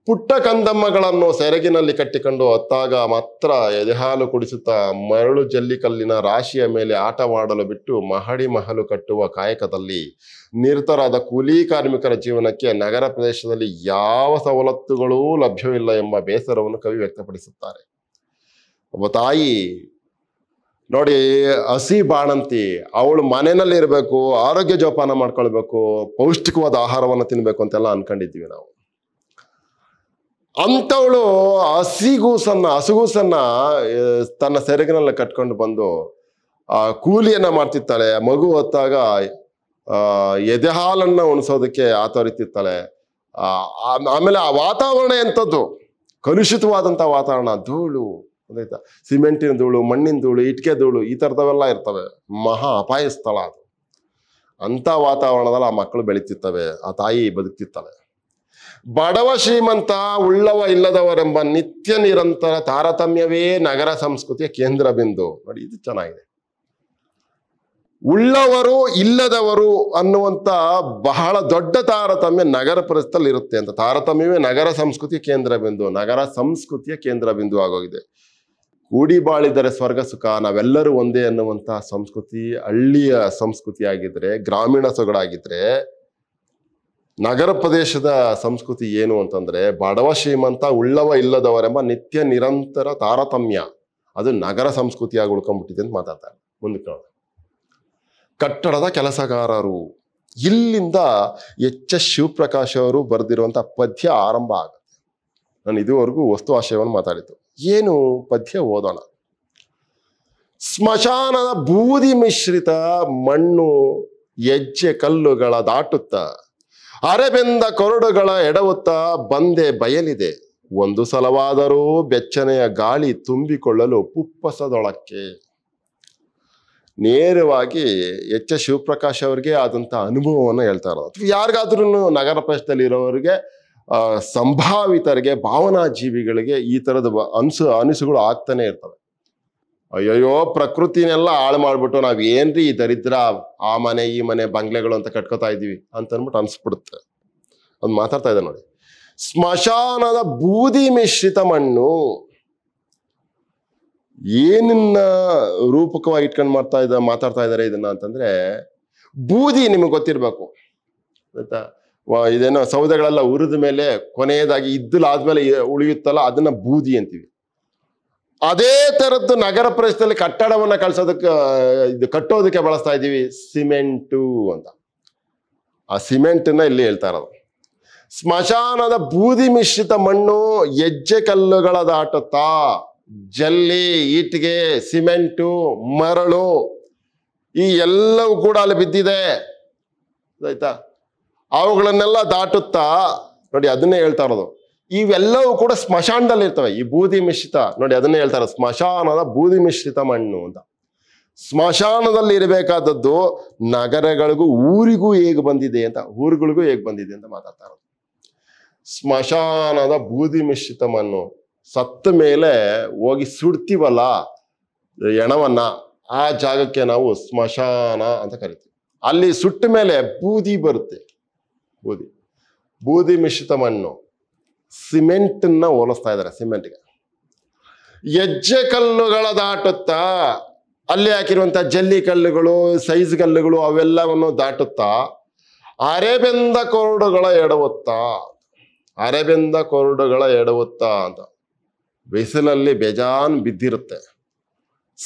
ಪುಟ್ಟ ಕಂದಮ್ಮಗಳನ್ನು ಸೆರಗಿನಲ್ಲಿ ಕಟ್ಟಿಕೊಂಡು ಹೊತ್ತಾಗ ಮಾತ್ರ ಎದೆಹಾಲು ಕುಡಿಸುತ್ತಾ ಮರಳು ಜಲ್ಲಿಕಲ್ಲಿನ ರಾಶಿಯ ಮೇಲೆ ಆಟವಾಡಲು ಬಿಟ್ಟು ಮಹಡಿ ಮಹಲು ಕಟ್ಟುವ ಕಾಯಕದಲ್ಲಿ ನಿರತರಾದ ಕೂಲಿ ಕಾರ್ಮಿಕರ ಜೀವನಕ್ಕೆ ನಗರ ಪ್ರದೇಶದಲ್ಲಿ ಯಾವ ಸವಲತ್ತುಗಳೂ ಲಭ್ಯವಿಲ್ಲ ಎಂಬ ಬೇಸರವನ್ನು ಕವಿ ವ್ಯಕ್ತಪಡಿಸುತ್ತಾರೆ ಒಬ್ಬ ತಾಯಿ ನೋಡಿ ಹಸಿ ಬಾಣಂತಿ ಅವಳು ಮನೆಯಲ್ಲಿ ಇರಬೇಕು ಆರೋಗ್ಯ ಜೋಪಾನ ಮಾಡ್ಕೊಳ್ಬೇಕು ಪೌಷ್ಟಿಕವಾದ ಆಹಾರವನ್ನು ತಿನ್ಬೇಕು ಅಂತೆಲ್ಲ ಅನ್ಕೊಂಡಿದ್ವಿ ನಾವು ಅಂಥವಳು ಹಸಿಗೂಸನ್ನ ಹಸುಗೂಸನ್ನ ತನ್ನ ಸೆರಗಿನಲ್ಲಿ ಕಟ್ಕೊಂಡು ಬಂದು ಆ ಕೂಲಿಯನ್ನ ಮಾಡ್ತಿರ್ತಾಳೆ ಮಗು ಹೊತ್ತಾಗ ಎದೆ ಹಾಲನ್ನ ಉಣಿಸೋದಕ್ಕೆ ಆತರಿತಿರ್ತಾಳೆ ಆಮೇಲೆ ಆ ವಾತಾವರಣ ಎಂಥದ್ದು ಕಲುಷಿತವಾದಂಥ ವಾತಾವರಣ ಧೂಳು ಅದಾಯ್ತಾ ಸಿಮೆಂಟಿನ ಧೂಳು ಮಣ್ಣಿನ ಧೂಳು ಇಟ್ಕೆ ಧೂಳು ಈ ಥರದವೆಲ್ಲ ಇರ್ತವೆ ಮಹಾ ಅಪಾಯ ಸ್ಥಳ ಅದು ಅಂಥ ವಾತಾವರಣದಲ್ಲಿ ಆ ಮಕ್ಕಳು ಬೆಳೀತಿರ್ತವೆ ಆ ತಾಯಿ ಬದುಕ್ತಿರ್ತಾಳೆ ಬಡವ ಶ್ರೀಮಂತ ಉಳ್ಳವ ಇಲ್ಲದವರೆಂಬ ನಿತ್ಯ ನಿರಂತರ ತಾರತಮ್ಯವೇ ನಗರ ಸಂಸ್ಕೃತಿಯ ಕೇಂದ್ರ ಬಿಂದು ನೋಡಿ ಇದು ಚೆನ್ನಾಗಿದೆ ಉಳ್ಳವರು ಇಲ್ಲದವರು ಅನ್ನುವಂಥ ಬಹಳ ದೊಡ್ಡ ತಾರತಮ್ಯ ನಗರ ಪ್ರದೇಶದಲ್ಲಿ ಇರುತ್ತೆ ಅಂತ ತಾರತಮ್ಯವೇ ನಗರ ಸಂಸ್ಕೃತಿಯ ಕೇಂದ್ರ ಬಿಂದು ನಗರ ಸಂಸ್ಕೃತಿಯ ಕೇಂದ್ರ ಬಿಂದು ಆಗೋಗಿದೆ ಕೂಡಿ ಬಾಳಿದರೆ ಸ್ವರ್ಗ ಸುಖ ನಾವೆಲ್ಲರೂ ಒಂದೇ ಅನ್ನುವಂಥ ಸಂಸ್ಕೃತಿ ಹಳ್ಳಿಯ ಸಂಸ್ಕೃತಿ ಆಗಿದ್ರೆ ಗ್ರಾಮೀಣ ಸೊಗಡಾಗಿದ್ರೆ ನಗರ ಪ್ರದೇಶದ ಸಂಸ್ಕೃತಿ ಏನು ಅಂತಂದ್ರೆ ಬಡವ ಶ್ರೀಮಂತ ಉಳ್ಳವ ಇಲ್ಲದವರೆಂಬ ನಿತ್ಯ ನಿರಂತರ ತಾರತಮ್ಯ ಅದು ನಗರ ಸಂಸ್ಕೃತಿಯಾಗಿ ಉಳ್ಕೊಂಡ್ಬಿಟ್ಟಿದೆ ಅಂತ ಮಾತಾಡ್ತಾರೆ ಮುಂದಕ್ಕೆ ಕಟ್ಟಡದ ಕೆಲಸಗಾರರು ಇಲ್ಲಿಂದ ಎಚ್ ಎಸ್ ಶಿವಪ್ರಕಾಶ್ ಅವರು ಬರೆದಿರುವಂಥ ಪದ್ಯ ಆರಂಭ ಆಗುತ್ತೆ ನಾನು ಇದುವರೆಗೂ ವಸ್ತು ಆಶಯವನ್ನು ಮಾತಾಡಿತು ಏನು ಪದ್ಯ ಓದೋಣ ಸ್ಮಶಾನದ ಬೂದಿ ಮಿಶ್ರಿತ ಮಣ್ಣು ಹೆಜ್ಜೆ ಕಲ್ಲುಗಳ ದಾಟುತ್ತ ಅರೆಬೆಂದ ಕೊರಡುಗಳ ಎಡವುತ್ತ ಬಂದೆ ಬಯಲಿದೆ ಒಂದು ಸಲವಾದರೂ ಬೆಚ್ಚನೆಯ ಗಾಳಿ ತುಂಬಿಕೊಳ್ಳಲು ಪುಪ್ಪಸದೊಳಕ್ಕೆ ನೇರವಾಗಿ ಎಚ್ ಎಸ್ ಶಿವಪ್ರಕಾಶ್ ಅವರಿಗೆ ಆದಂಥ ಅನುಭವವನ್ನು ಹೇಳ್ತಾ ಇರೋದು ಅಥವಾ ಯಾರಿಗಾದ್ರೂ ನಗರ ಪ್ರದೇಶದಲ್ಲಿರೋರಿಗೆ ಸಂಭಾವಿತರಿಗೆ ಭಾವನಾ ಜೀವಿಗಳಿಗೆ ಈ ಥರದ ಅನಿಸು ಅನಿಸುಗಳು ಆಗ್ತಾನೆ ಇರ್ತವೆ ಅಯ್ಯಯ್ಯೋ ಪ್ರಕೃತಿನೆಲ್ಲ ಹಾಳು ಮಾಡ್ಬಿಟ್ಟು ನಾವ್ ಏನ್ರಿ ಈ ದರಿದ್ರ ಆ ಮನೆ ಈ ಮನೆ ಬಂಗ್ಲೆಗಳು ಅಂತ ಕಟ್ಕೋತಾ ಇದೀವಿ ಅಂತ ಅಂದ್ಬಿಟ್ಟು ಅನ್ಸ್ಬಿಡುತ್ತೆ ಅವ್ನು ಮಾತಾಡ್ತಾ ಇದ್ದ ನೋಡಿ ಸ್ಮಶಾನದ ಬೂದಿ ಮಿಶ್ರಿತ ಮಣ್ಣು ಏನನ್ನ ರೂಪಕವಾಗಿ ಇಟ್ಕೊಂಡು ಮಾಡ್ತಾ ಇದ್ದ ಮಾತಾಡ್ತಾ ಇದ್ದಾರೆ ಇದನ್ನ ಅಂತಂದ್ರೆ ಬೂದಿ ನಿಮಗೆ ಗೊತ್ತಿರ್ಬೇಕು ಆಯ್ತಾ ಇದೇನೋ ಸೌದೆಗಳೆಲ್ಲ ಉರಿದ ಮೇಲೆ ಕೊನೆಯದಾಗಿ ಆದ್ಮೇಲೆ ಉಳಿಯುತ್ತಲ್ಲ ಅದನ್ನ ಬೂದಿ ಅಂತೀವಿ ಅದೇ ತರದ್ದು ನಗರ ಪ್ರದೇಶದಲ್ಲಿ ಕಟ್ಟಡವನ್ನ ಕಳ್ಸೋದಕ್ಕೆ ಇದು ಕಟ್ಟೋದಕ್ಕೆ ಬಳಸ್ತಾ ಇದ್ದೀವಿ ಸಿಮೆಂಟು ಅಂತ ಆ ಸಿಮೆಂಟನ್ನ ಇಲ್ಲಿ ಹೇಳ್ತಾ ಇರೋದು ಸ್ಮಶಾನದ ಬೂದಿ ಮಿಶ್ರಿತ ಮಣ್ಣು ಹೆಜ್ಜೆ ಕಲ್ಲುಗಳ ದಾಟುತ್ತಾ ಜಲ್ಲಿ ಇಟ್ಟಿಗೆ ಸಿಮೆಂಟು ಮರಳು ಈ ಎಲ್ಲವೂ ಕೂಡ ಅಲ್ಲಿ ಬಿದ್ದಿದೆ ಆಯ್ತಾ ಅವುಗಳನ್ನೆಲ್ಲ ದಾಟುತ್ತಾ ನೋಡಿ ಅದನ್ನೇ ಹೇಳ್ತಾ ಇರೋದು ಇವೆಲ್ಲವೂ ಕೂಡ ಸ್ಮಶಾನದಲ್ಲಿ ಇರ್ತವೆ ಈ ಬೂದಿ ಮಿಶ್ರಿತ ನೋಡಿ ಅದನ್ನೇ ಹೇಳ್ತಾರೆ ಸ್ಮಶಾನದ ಬೂದಿ ಮಿಶ್ರಿತ ಮಣ್ಣು ಅಂತ ಸ್ಮಶಾನದಲ್ಲಿ ಇರಬೇಕಾದದ್ದು ನಗರಗಳಿಗೂ ಊರಿಗೂ ಹೇಗೆ ಬಂದಿದೆ ಅಂತ ಊರುಗಳಿಗೂ ಹೇಗೆ ಬಂದಿದೆ ಅಂತ ಮಾತಾಡ್ತಾರೆ ಸ್ಮಶಾನದ ಬೂದಿ ಮಿಶ್ರಿತ ಮಣ್ಣು ಸತ್ತ ಮೇಲೆ ಹೋಗಿ ಸುಡ್ತೀವಲ್ಲ ಎಣವನ್ನ ಆ ಜಾಗಕ್ಕೆ ನಾವು ಸ್ಮಶಾನ ಅಂತ ಕರಿತೀವಿ ಅಲ್ಲಿ ಸುಟ್ಟ ಮೇಲೆ ಬೂದಿ ಬರುತ್ತೆ ಬೂದಿ ಬೂದಿ ಮಿಶ್ರಿತ ಮಣ್ಣು ಸಿಮೆಂಟನ್ನು ಹೋಲಿಸ್ತಾ ಇದ್ದಾರೆ ಸಿಮೆಂಟ್ಗೆ ಹೆಜ್ಜೆ ಕಲ್ಲುಗಳ ದಾಟುತ್ತಾ ಅಲ್ಲಿ ಹಾಕಿರುವಂಥ ಜಲ್ಲಿ ಕಲ್ಲುಗಳು ಸೈಜ್ ಕಲ್ಲುಗಳು ಅವೆಲ್ಲವನ್ನು ದಾಟುತ್ತಾ ಅರೆಬೆಂದ ಕೊರಡುಗಳ ಎಡವುತ್ತಾ ಅರೆಬೆಂದ ಕೊರಡುಗಳ ಎಡವುತ್ತಾ ಅಂತ ಬಿಸಿಲಲ್ಲಿ ಬೇಜಾನ್ ಬಿದ್ದಿರುತ್ತೆ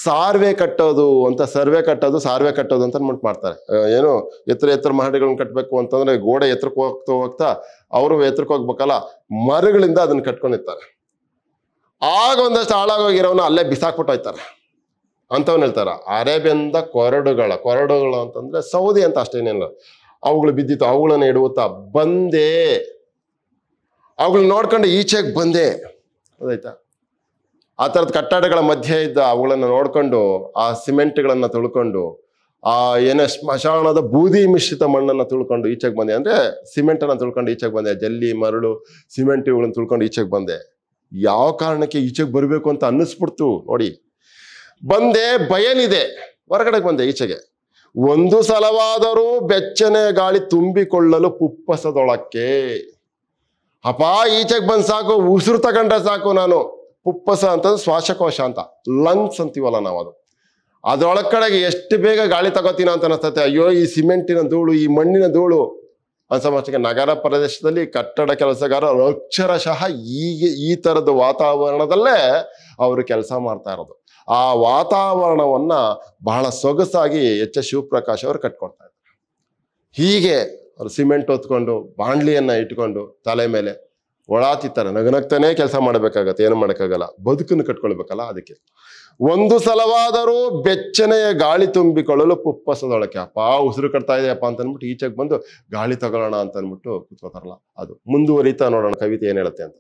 ಸಾರ್ವೆ ಕಟ್ಟೋದು ಅಂತ ಸರ್ವೆ ಕಟ್ಟೋದು ಸಾರ್ವೆ ಕಟ್ಟೋದು ಅಂತ ಅಂದ್ಬಿಟ್ಟು ಮಾಡ್ತಾರೆ ಏನು ಎತ್ತರ ಎತ್ತರ ಮಹಡಿಗಳನ್ನ ಕಟ್ಟಬೇಕು ಅಂತಂದ್ರೆ ಗೋಡೆ ಎತ್ತರಕ್ಕೆ ಹೋಗ್ತಾ ಹೋಗ್ತಾ ಅವರು ಎತ್ತರಕ್ಕೆ ಹೋಗ್ಬೇಕಲ್ಲ ಮರಗಳಿಂದ ಅದನ್ನ ಕಟ್ಕೊಂಡಿರ್ತಾರೆ ಆಗ ಒಂದಷ್ಟು ಹಾಳಾಗೋಗಿರೋನು ಅಲ್ಲೇ ಬಿಸಾಕ್ಬಿಟ್ಟು ಹೋಯ್ತಾರೆ ಅಂತವನ್ ಹೇಳ್ತಾರ ಅರೇಬಿಯಿಂದ ಕೊರಡುಗಳ ಕೊರಡುಗಳು ಅಂತಂದ್ರೆ ಸೌದಿ ಅಂತ ಅಷ್ಟೇನಿಲ್ಲ ಅವುಗಳು ಬಿದ್ದಿತ್ತು ಅವುಗಳನ್ನ ಇಡುತ್ತಾ ಬಂದೇ ಅವುಗಳನ್ನ ನೋಡ್ಕೊಂಡು ಈಚೆಗೆ ಬಂದೆ ಅದಾಯ್ತಾ ಆ ಥರದ ಕಟ್ಟಡಗಳ ಮಧ್ಯೆ ಇದ್ದ ಅವುಗಳನ್ನು ನೋಡಿಕೊಂಡು ಆ ಸಿಮೆಂಟ್ಗಳನ್ನು ತುಳ್ಕೊಂಡು ಆ ಏನೇ ಸ್ಮಶಾನದ ಬೂದಿ ಮಿಶ್ರಿತ ಮಣ್ಣನ್ನು ತುಳ್ಕೊಂಡು ಈಚೆಗೆ ಬಂದೆ ಅಂದರೆ ಸಿಮೆಂಟನ್ನು ತುಳ್ಕೊಂಡು ಈಚೆಗೆ ಬಂದೆ ಜಲ್ಲಿ ಮರಳು ಸಿಮೆಂಟ್ ಇವುಗಳನ್ನು ತುಳ್ಕೊಂಡು ಈಚೆಗೆ ಬಂದೆ ಯಾವ ಕಾರಣಕ್ಕೆ ಈಚೆಗೆ ಬರಬೇಕು ಅಂತ ಅನ್ನಿಸ್ಬಿಡ್ತು ನೋಡಿ ಬಂದೆ ಬಯಲಿದೆ ಹೊರಗಡೆಗೆ ಬಂದೆ ಈಚೆಗೆ ಒಂದು ಸಲವಾದರೂ ಬೆಚ್ಚನೆ ಗಾಳಿ ತುಂಬಿಕೊಳ್ಳಲು ಪುಪ್ಪಸದೊಳಕ್ಕೆ ಅಪಾ ಈಚೆಗೆ ಬಂದು ಸಾಕು ಉಸಿರು ತಗೊಂಡ್ರೆ ಸಾಕು ನಾನು ಪುಪ್ಪಸ ಅಂತಂದ್ರೆ ಶ್ವಾಸಕೋಶ ಅಂತ ಲಂಗ್ಸ್ ಅಂತೀವಲ್ಲ ನಾವು ಅದು ಕಡೆಗೆ ಎಷ್ಟು ಬೇಗ ಗಾಳಿ ತಗೋತೀನ ಅಂತ ಅನಿಸ್ತತೆ ಅಯ್ಯೋ ಈ ಸಿಮೆಂಟಿನ ಧೂಳು ಈ ಮಣ್ಣಿನ ಧೂಳು ಅನ್ಸಮಷ್ಟಕ್ಕೆ ನಗರ ಪ್ರದೇಶದಲ್ಲಿ ಕಟ್ಟಡ ಕೆಲಸಗಾರ ಅಕ್ಷರಶಃ ಈಗ ಈ ಥರದ ವಾತಾವರಣದಲ್ಲೇ ಅವರು ಕೆಲಸ ಮಾಡ್ತಾ ಇರೋದು ಆ ವಾತಾವರಣವನ್ನ ಬಹಳ ಸೊಗಸಾಗಿ ಎಚ್ ಎಸ್ ಶಿವಪ್ರಕಾಶ್ ಅವರು ಕಟ್ಕೊಳ್ತಾ ಇದ್ದಾರೆ ಹೀಗೆ ಅವರು ಸಿಮೆಂಟ್ ಹೊತ್ಕೊಂಡು ಬಾಂಡ್ಲಿಯನ್ನು ಇಟ್ಕೊಂಡು ತಲೆ ಮೇಲೆ ಒಳಾತಿತ್ತಾರೆ ನಗನಗ್ತಾನೆ ಕೆಲಸ ಮಾಡಬೇಕಾಗತ್ತೆ ಏನು ಮಾಡೋಕ್ಕಾಗಲ್ಲ ಬದುಕನ್ನು ಕಟ್ಕೊಳ್ಬೇಕಲ್ಲ ಅದಕ್ಕೆ ಒಂದು ಸಲವಾದರೂ ಬೆಚ್ಚನೆಯ ಗಾಳಿ ತುಂಬಿಕೊಳ್ಳಲು ಪುಪ್ಪಸದೊಳಕ್ಕೆ ಅಪ್ಪ ಉಸಿರು ಕಟ್ತಾ ಇದೆಯಪ್ಪ ಅಂತ ಅಂದ್ಬಿಟ್ಟು ಈಚೆಗೆ ಬಂದು ಗಾಳಿ ತಗೊಳ್ಳೋಣ ಅಂತ ಅಂದ್ಬಿಟ್ಟು ಕೂತ್ಕೋತಾರಲ್ಲ ಅದು ಮುಂದುವರಿತಾ ನೋಡೋಣ ಕವಿತೆ ಏನು ಹೇಳುತ್ತೆ ಅಂತ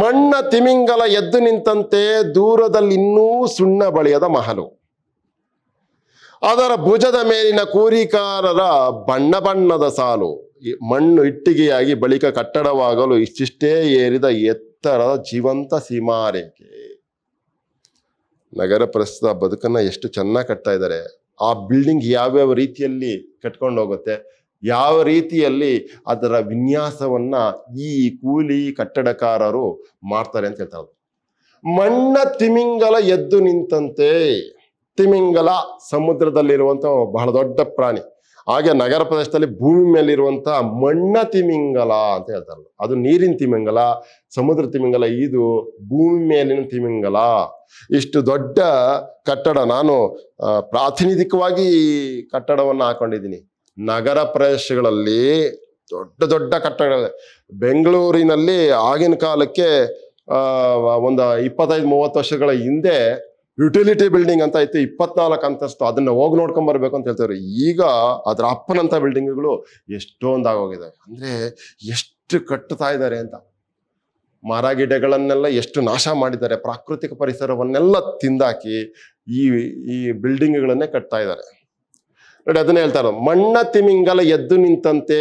ಮಣ್ಣ ತಿಮಿಂಗಲ ಎದ್ದು ನಿಂತಂತೆ ದೂರದಲ್ಲಿ ಇನ್ನೂ ಸುಣ್ಣ ಬಳಿಯದ ಮಹಲು ಅದರ ಭುಜದ ಮೇಲಿನ ಕೂರಿಕಾರರ ಬಣ್ಣ ಬಣ್ಣದ ಸಾಲು ಮಣ್ಣು ಇಟ್ಟಿಗೆಯಾಗಿ ಬಳಿಕ ಕಟ್ಟಡವಾಗಲು ಇಷ್ಟಿಷ್ಟೇ ಏರಿದ ಎತ್ತರದ ಜೀವಂತ ಸೀಮಾರೇಖೆ ನಗರ ಪ್ರಸ್ತುತ ಬದುಕನ್ನ ಎಷ್ಟು ಚೆನ್ನಾಗಿ ಕಟ್ತಾ ಇದ್ದಾರೆ ಆ ಬಿಲ್ಡಿಂಗ್ ಯಾವ್ಯಾವ ರೀತಿಯಲ್ಲಿ ಕಟ್ಕೊಂಡು ಹೋಗುತ್ತೆ ಯಾವ ರೀತಿಯಲ್ಲಿ ಅದರ ವಿನ್ಯಾಸವನ್ನ ಈ ಕೂಲಿ ಕಟ್ಟಡಕಾರರು ಮಾಡ್ತಾರೆ ಅಂತ ಹೇಳ್ತಾರೆ ಮಣ್ಣ ತಿಮಿಂಗಲ ಎದ್ದು ನಿಂತಂತೆ ತಿಮಿಂಗಲ ಸಮುದ್ರದಲ್ಲಿರುವಂತಹ ಬಹಳ ದೊಡ್ಡ ಪ್ರಾಣಿ ಹಾಗೆ ನಗರ ಪ್ರದೇಶದಲ್ಲಿ ಭೂಮಿ ಮೇಲಿರುವಂಥ ಮಣ್ಣ ತಿಮಿಂಗಲ ಅಂತ ಹೇಳ್ತಾರಲ್ಲ ಅದು ನೀರಿನ ತಿಮಿಂಗಲ ಸಮುದ್ರ ತಿಮಿಂಗಲ ಇದು ಭೂಮಿ ಮೇಲಿನ ತಿಮಿಂಗಲ ಇಷ್ಟು ದೊಡ್ಡ ಕಟ್ಟಡ ನಾನು ಪ್ರಾತಿನಿಧಿಕವಾಗಿ ಈ ಕಟ್ಟಡವನ್ನು ಹಾಕೊಂಡಿದ್ದೀನಿ ನಗರ ಪ್ರದೇಶಗಳಲ್ಲಿ ದೊಡ್ಡ ದೊಡ್ಡ ಕಟ್ಟಡ ಬೆಂಗಳೂರಿನಲ್ಲಿ ಆಗಿನ ಕಾಲಕ್ಕೆ ಒಂದು ಇಪ್ಪತ್ತೈದು ಮೂವತ್ತು ವರ್ಷಗಳ ಹಿಂದೆ ಯುಟಿಲಿಟಿ ಬಿಲ್ಡಿಂಗ್ ಅಂತ ಇತ್ತು ಇಪ್ಪತ್ನಾಲ್ಕು ಅಂತಸ್ತು ಅದನ್ನ ಹೋಗಿ ನೋಡ್ಕೊಂಡ್ ಬರ್ಬೇಕು ಅಂತ ಹೇಳ್ತಾರೆ ಈಗ ಅದ್ರ ಅಪ್ಪನಂತ ಬಿಲ್ಡಿಂಗ್ಗಳು ಎಷ್ಟೊಂದಾಗೋಗಿದೆ ಅಂದ್ರೆ ಎಷ್ಟು ಕಟ್ಟುತ್ತಾ ಇದ್ದಾರೆ ಅಂತ ಗಿಡಗಳನ್ನೆಲ್ಲ ಎಷ್ಟು ನಾಶ ಮಾಡಿದ್ದಾರೆ ಪ್ರಾಕೃತಿಕ ಪರಿಸರವನ್ನೆಲ್ಲ ತಿಂದಾಕಿ ಈ ಈ ಬಿಲ್ಡಿಂಗ್ಗಳನ್ನೇ ಕಟ್ತಾ ಇದ್ದಾರೆ ನೋಡಿ ಅದನ್ನ ಹೇಳ್ತಾರೆ ಮಣ್ಣ ತಿಮಿಂಗಲ ಎದ್ದು ನಿಂತಂತೆ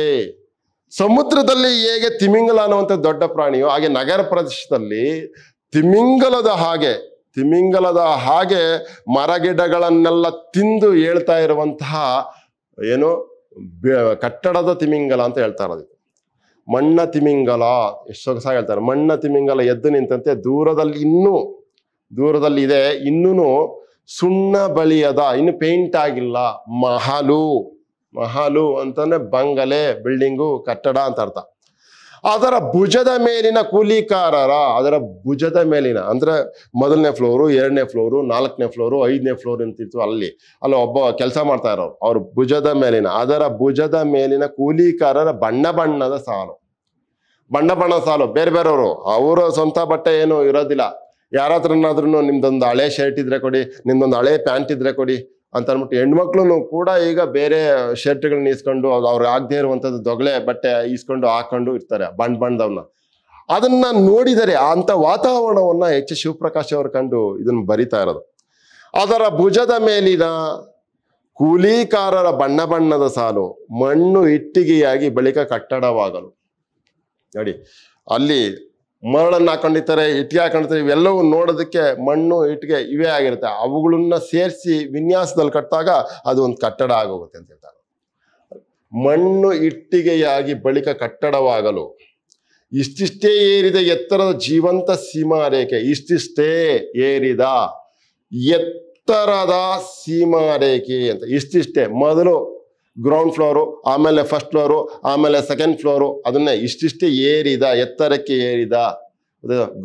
ಸಮುದ್ರದಲ್ಲಿ ಹೇಗೆ ತಿಮಿಂಗಲ ಅನ್ನುವಂಥ ದೊಡ್ಡ ಪ್ರಾಣಿಯೋ ಹಾಗೆ ನಗರ ಪ್ರದೇಶದಲ್ಲಿ ತಿಮಿಂಗಲದ ಹಾಗೆ ತಿಮಿಂಗಲದ ಹಾಗೆ ಮರಗಿಡಗಳನ್ನೆಲ್ಲ ತಿಂದು ಹೇಳ್ತಾ ಇರುವಂತಹ ಏನು ಕಟ್ಟಡದ ತಿಮಿಂಗಲ ಅಂತ ಹೇಳ್ತಾ ಇರೋದು ಮಣ್ಣ ತಿಮಿಂಗಲ ಎಷ್ಟು ಸಹ ಹೇಳ್ತಾರೆ ಮಣ್ಣ ತಿಮಿಂಗಲ ಎದ್ದು ನಿಂತಂತೆ ದೂರದಲ್ಲಿ ಇನ್ನೂ ದೂರದಲ್ಲಿ ಇದೆ ಇನ್ನೂ ಸುಣ್ಣ ಬಳಿಯದ ಇನ್ನು ಪೇಂಟ್ ಆಗಿಲ್ಲ ಮಹಾಲು ಮಹಾಲು ಅಂತಂದ್ರೆ ಬಂಗಲೆ ಬಿಲ್ಡಿಂಗು ಕಟ್ಟಡ ಅಂತ ಅರ್ಥ ಅದರ ಭುಜದ ಮೇಲಿನ ಕೂಲಿಕಾರರ ಅದರ ಭುಜದ ಮೇಲಿನ ಅಂದ್ರೆ ಮೊದಲನೇ ಫ್ಲೋರು ಎರಡನೇ ಫ್ಲೋರು ನಾಲ್ಕನೇ ಫ್ಲೋರು ಐದನೇ ಫ್ಲೋರ್ ಅಂತಿತ್ತು ಅಲ್ಲಿ ಅಲ್ಲಿ ಒಬ್ಬ ಕೆಲಸ ಮಾಡ್ತಾ ಇರೋರು ಅವ್ರ ಭುಜದ ಮೇಲಿನ ಅದರ ಭುಜದ ಮೇಲಿನ ಕೂಲಿಕಾರರ ಬಣ್ಣ ಬಣ್ಣದ ಸಾಲು ಬಣ್ಣ ಬಣ್ಣದ ಸಾಲು ಬೇರೆ ಬೇರೆಯವರು ಅವರ ಸ್ವಂತ ಬಟ್ಟೆ ಏನು ಇರೋದಿಲ್ಲ ಯಾರ ಹತ್ರನಾದ್ರೂ ನಿಮ್ದೊಂದು ಹಳೆ ಶರ್ಟ್ ಇದ್ರೆ ಕೊಡಿ ನಿಮ್ದೊಂದು ಹಳೆ ಪ್ಯಾಂಟ್ ಇದ್ರೆ ಕೊಡಿ ಅಂತ ಅಂದ್ಬಿಟ್ಟು ಹೆಣ್ಮಕ್ಳು ಕೂಡ ಈಗ ಬೇರೆ ಶರ್ಟ್ಗಳನ್ನ ಇಸ್ಕೊಂಡು ಅವ್ರಿಗೆ ಆಗದೆ ಇರುವಂಥದ್ದು ದೊಗಲೆ ಬಟ್ಟೆ ಈಸ್ಕೊಂಡು ಹಾಕೊಂಡು ಇರ್ತಾರೆ ಬಣ್ಣ ಬಣ್ಣದವ್ನ ಅದನ್ನ ನೋಡಿದರೆ ಅಂತ ವಾತಾವರಣವನ್ನ ಎಚ್ ಶಿವಪ್ರಕಾಶ್ ಅವರು ಕಂಡು ಇದನ್ನು ಬರಿತಾ ಇರೋದು ಅದರ ಭುಜದ ಮೇಲಿನ ಕೂಲಿಕಾರರ ಬಣ್ಣ ಬಣ್ಣದ ಸಾಲು ಮಣ್ಣು ಇಟ್ಟಿಗೆಯಾಗಿ ಬಳಿಕ ಕಟ್ಟಡವಾಗಲು ನೋಡಿ ಅಲ್ಲಿ ಮರಳನ್ನು ಹಾಕೊಂಡಿರ್ತಾರೆ ಇಟ್ಟಿಗೆ ಹಾಕೊಂಡಿರ್ತಾರೆ ಇವೆಲ್ಲವೂ ನೋಡೋದಕ್ಕೆ ಮಣ್ಣು ಇಟ್ಟಿಗೆ ಇವೇ ಆಗಿರುತ್ತೆ ಅವುಗಳನ್ನ ಸೇರಿಸಿ ವಿನ್ಯಾಸದಲ್ಲಿ ಕಟ್ಟಿದಾಗ ಅದು ಒಂದು ಕಟ್ಟಡ ಆಗೋಗುತ್ತೆ ಅಂತ ಹೇಳ್ತಾರೆ ಮಣ್ಣು ಇಟ್ಟಿಗೆಯಾಗಿ ಬಳಿಕ ಕಟ್ಟಡವಾಗಲು ಇಷ್ಟಿಷ್ಟೇ ಏರಿದ ಎತ್ತರದ ಜೀವಂತ ಸೀಮಾ ರೇಖೆ ಇಷ್ಟಿಷ್ಟೇ ಏರಿದ ಎತ್ತರದ ಸೀಮಾ ರೇಖೆ ಅಂತ ಇಷ್ಟಿಷ್ಟೇ ಮೊದಲು ಗ್ರೌಂಡ್ ಫ್ಲೋರು ಆಮೇಲೆ ಫಸ್ಟ್ ಫ್ಲೋರು ಆಮೇಲೆ ಸೆಕೆಂಡ್ ಫ್ಲೋರು ಅದನ್ನ ಇಷ್ಟಿಷ್ಟೇ ಏರಿದ ಎತ್ತರಕ್ಕೆ ಏರಿದ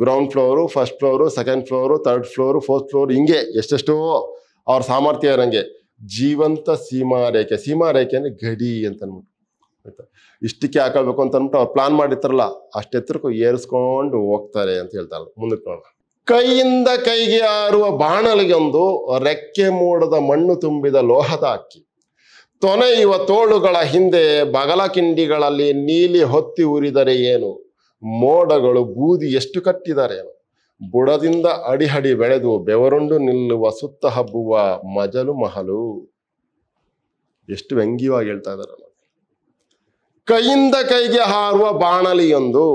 ground floor first floor second floor third floor fourth floor ಹಿಂಗೆ ಎಷ್ಟೆಷ್ಟೋ ಅವ್ರ ಸಾಮರ್ಥ್ಯ ಇರೋಂಗೆ ಜೀವಂತ ಸೀಮಾ ರೇಖೆ ಸೀಮಾ ರೇಖೆ ಅಂದರೆ ಗಡಿ ಅಂತ ಅಂದ್ಬಿಟ್ಟು ಆಯ್ತಾ ಇಷ್ಟಕ್ಕೆ ಹಾಕೊಳ್ಬೇಕು ಅಂತ ಅಂದ್ಬಿಟ್ಟು ಅವ್ರು ಪ್ಲಾನ್ ಮಾಡಿರ್ತಾರಲ್ಲ ಅಷ್ಟೆತ್ತರಕ್ಕೂ ಏರಿಸ್ಕೊಂಡು ಹೋಗ್ತಾರೆ ಅಂತ ಹೇಳ್ತಾರೆ ಮುಂದಕ್ಕೆ ಕೈಯಿಂದ ಕೈಗೆ ಆರುವ ಬಾಣಲಿಗೊಂದು ರೆಕ್ಕೆ ಮೂಡದ ಮಣ್ಣು ತುಂಬಿದ ಲೋಹದ ಅಕ್ಕಿ ತೊನೆಯುವ ತೋಳುಗಳ ಹಿಂದೆ ಬಗಲಕಿಂಡಿಗಳಲ್ಲಿ ನೀಲಿ ಹೊತ್ತಿ ಉರಿದರೆ ಏನು ಮೋಡಗಳು ಬೂದಿ ಎಷ್ಟು ಕಟ್ಟಿದರೇನು ಬುಡದಿಂದ ಅಡಿಹಡಿ ಬೆಳೆದು ಬೆವರುಂಡು ನಿಲ್ಲುವ ಸುತ್ತ ಹಬ್ಬುವ ಮಜಲು ಮಹಲು ಎಷ್ಟು ವ್ಯಂಗ್ಯವಾಗಿ ಹೇಳ್ತಾ ಇದ್ದಾರೆ ಕೈಯಿಂದ ಕೈಗೆ ಹಾರುವ ಬಾಣಲಿಯೊಂದು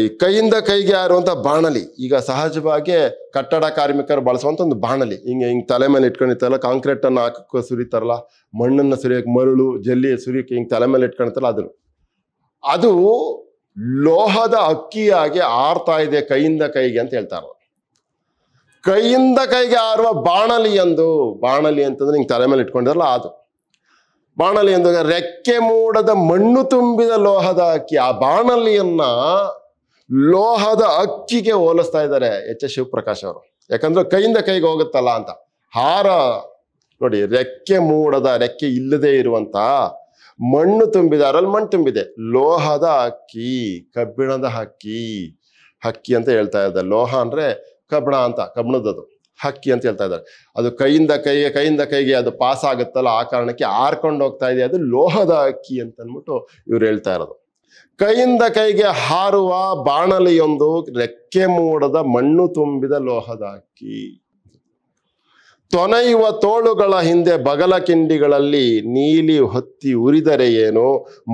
ಈ ಕೈಯಿಂದ ಕೈಗೆ ಆರುವಂತ ಬಾಣಲಿ ಈಗ ಸಹಜವಾಗಿ ಕಟ್ಟಡ ಕಾರ್ಮಿಕರು ಬಳಸುವಂತ ಒಂದು ಬಾಣಲಿ ಹಿಂಗೆ ಹಿಂಗೆ ತಲೆ ಮೇಲೆ ಇಟ್ಕೊಂಡಿರ್ತಾರಲ್ಲ ಕಾಂಕ್ರೀಟ್ ಅನ್ನು ಹಾಕಕ್ಕೆ ಸುರಿತಾರಲ್ಲ ಮಣ್ಣನ್ನು ಸುರಿಯಕ್ಕೆ ಮರಳು ಜಲ್ಲಿ ಸುರಿಯಕ್ಕೆ ಹಿಂಗೆ ತಲೆ ಮೇಲೆ ಇಟ್ಕೊಂಡಿರ್ತಾರಲ್ಲ ಅದು ಅದು ಲೋಹದ ಅಕ್ಕಿಯಾಗಿ ಆರ್ತಾ ಇದೆ ಕೈಯಿಂದ ಕೈಗೆ ಅಂತ ಹೇಳ್ತಾರ ಕೈಯಿಂದ ಕೈಗೆ ಆರುವ ಬಾಣಲಿ ಎಂದು ಬಾಣಲಿ ಅಂತಂದ್ರೆ ಹಿಂಗೆ ತಲೆ ಮೇಲೆ ಇಟ್ಕೊಂಡಿರಲ್ಲ ಅದು ಬಾಣಲಿ ಎಂದು ರೆಕ್ಕೆ ಮೂಡದ ಮಣ್ಣು ತುಂಬಿದ ಲೋಹದ ಅಕ್ಕಿ ಆ ಬಾಣಲಿಯನ್ನ ಲೋಹದ ಅಕ್ಕಿಗೆ ಹೋಲಿಸ್ತಾ ಇದ್ದಾರೆ ಎಚ್ ಎಸ್ ಶಿವಪ್ರಕಾಶ್ ಅವರು ಯಾಕಂದ್ರೆ ಕೈಯಿಂದ ಕೈಗೆ ಹೋಗುತ್ತಲ್ಲ ಅಂತ ಹಾರ ನೋಡಿ ರೆಕ್ಕೆ ಮೂಡದ ರೆಕ್ಕೆ ಇಲ್ಲದೆ ಇರುವಂತ ಮಣ್ಣು ತುಂಬಿದೆ ಅರಲ್ಲಿ ಮಣ್ಣು ತುಂಬಿದೆ ಲೋಹದ ಅಕ್ಕಿ ಕಬ್ಬಿಣದ ಹಕ್ಕಿ ಹಕ್ಕಿ ಅಂತ ಹೇಳ್ತಾ ಇದ್ದಾರೆ ಲೋಹ ಅಂದ್ರೆ ಕಬ್ಬಿಣ ಅಂತ ಕಬ್ಬಿಣದದು ಹಕ್ಕಿ ಅಂತ ಹೇಳ್ತಾ ಇದ್ದಾರೆ ಅದು ಕೈಯಿಂದ ಕೈಗೆ ಕೈಯಿಂದ ಕೈಗೆ ಅದು ಪಾಸ್ ಆಗುತ್ತಲ್ಲ ಆ ಕಾರಣಕ್ಕೆ ಹಾರ್ಕೊಂಡು ಹೋಗ್ತಾ ಇದೆ ಅದು ಲೋಹದ ಅಕ್ಕಿ ಅಂತ ಅಂದ್ಬಿಟ್ಟು ಇವ್ರು ಹೇಳ್ತಾ ಇರೋದು ಕೈಯಿಂದ ಕೈಗೆ ಹಾರುವ ಬಾಣಲಿಯೊಂದು ರೆಕ್ಕೆ ಮೂಡದ ಮಣ್ಣು ತುಂಬಿದ ಲೋಹದ ಅಕ್ಕಿ ತೊನೆಯುವ ತೋಳುಗಳ ಹಿಂದೆ ಬಗಲ ಕಿಂಡಿಗಳಲ್ಲಿ ನೀಲಿ ಹೊತ್ತಿ ಉರಿದರೆ ಏನು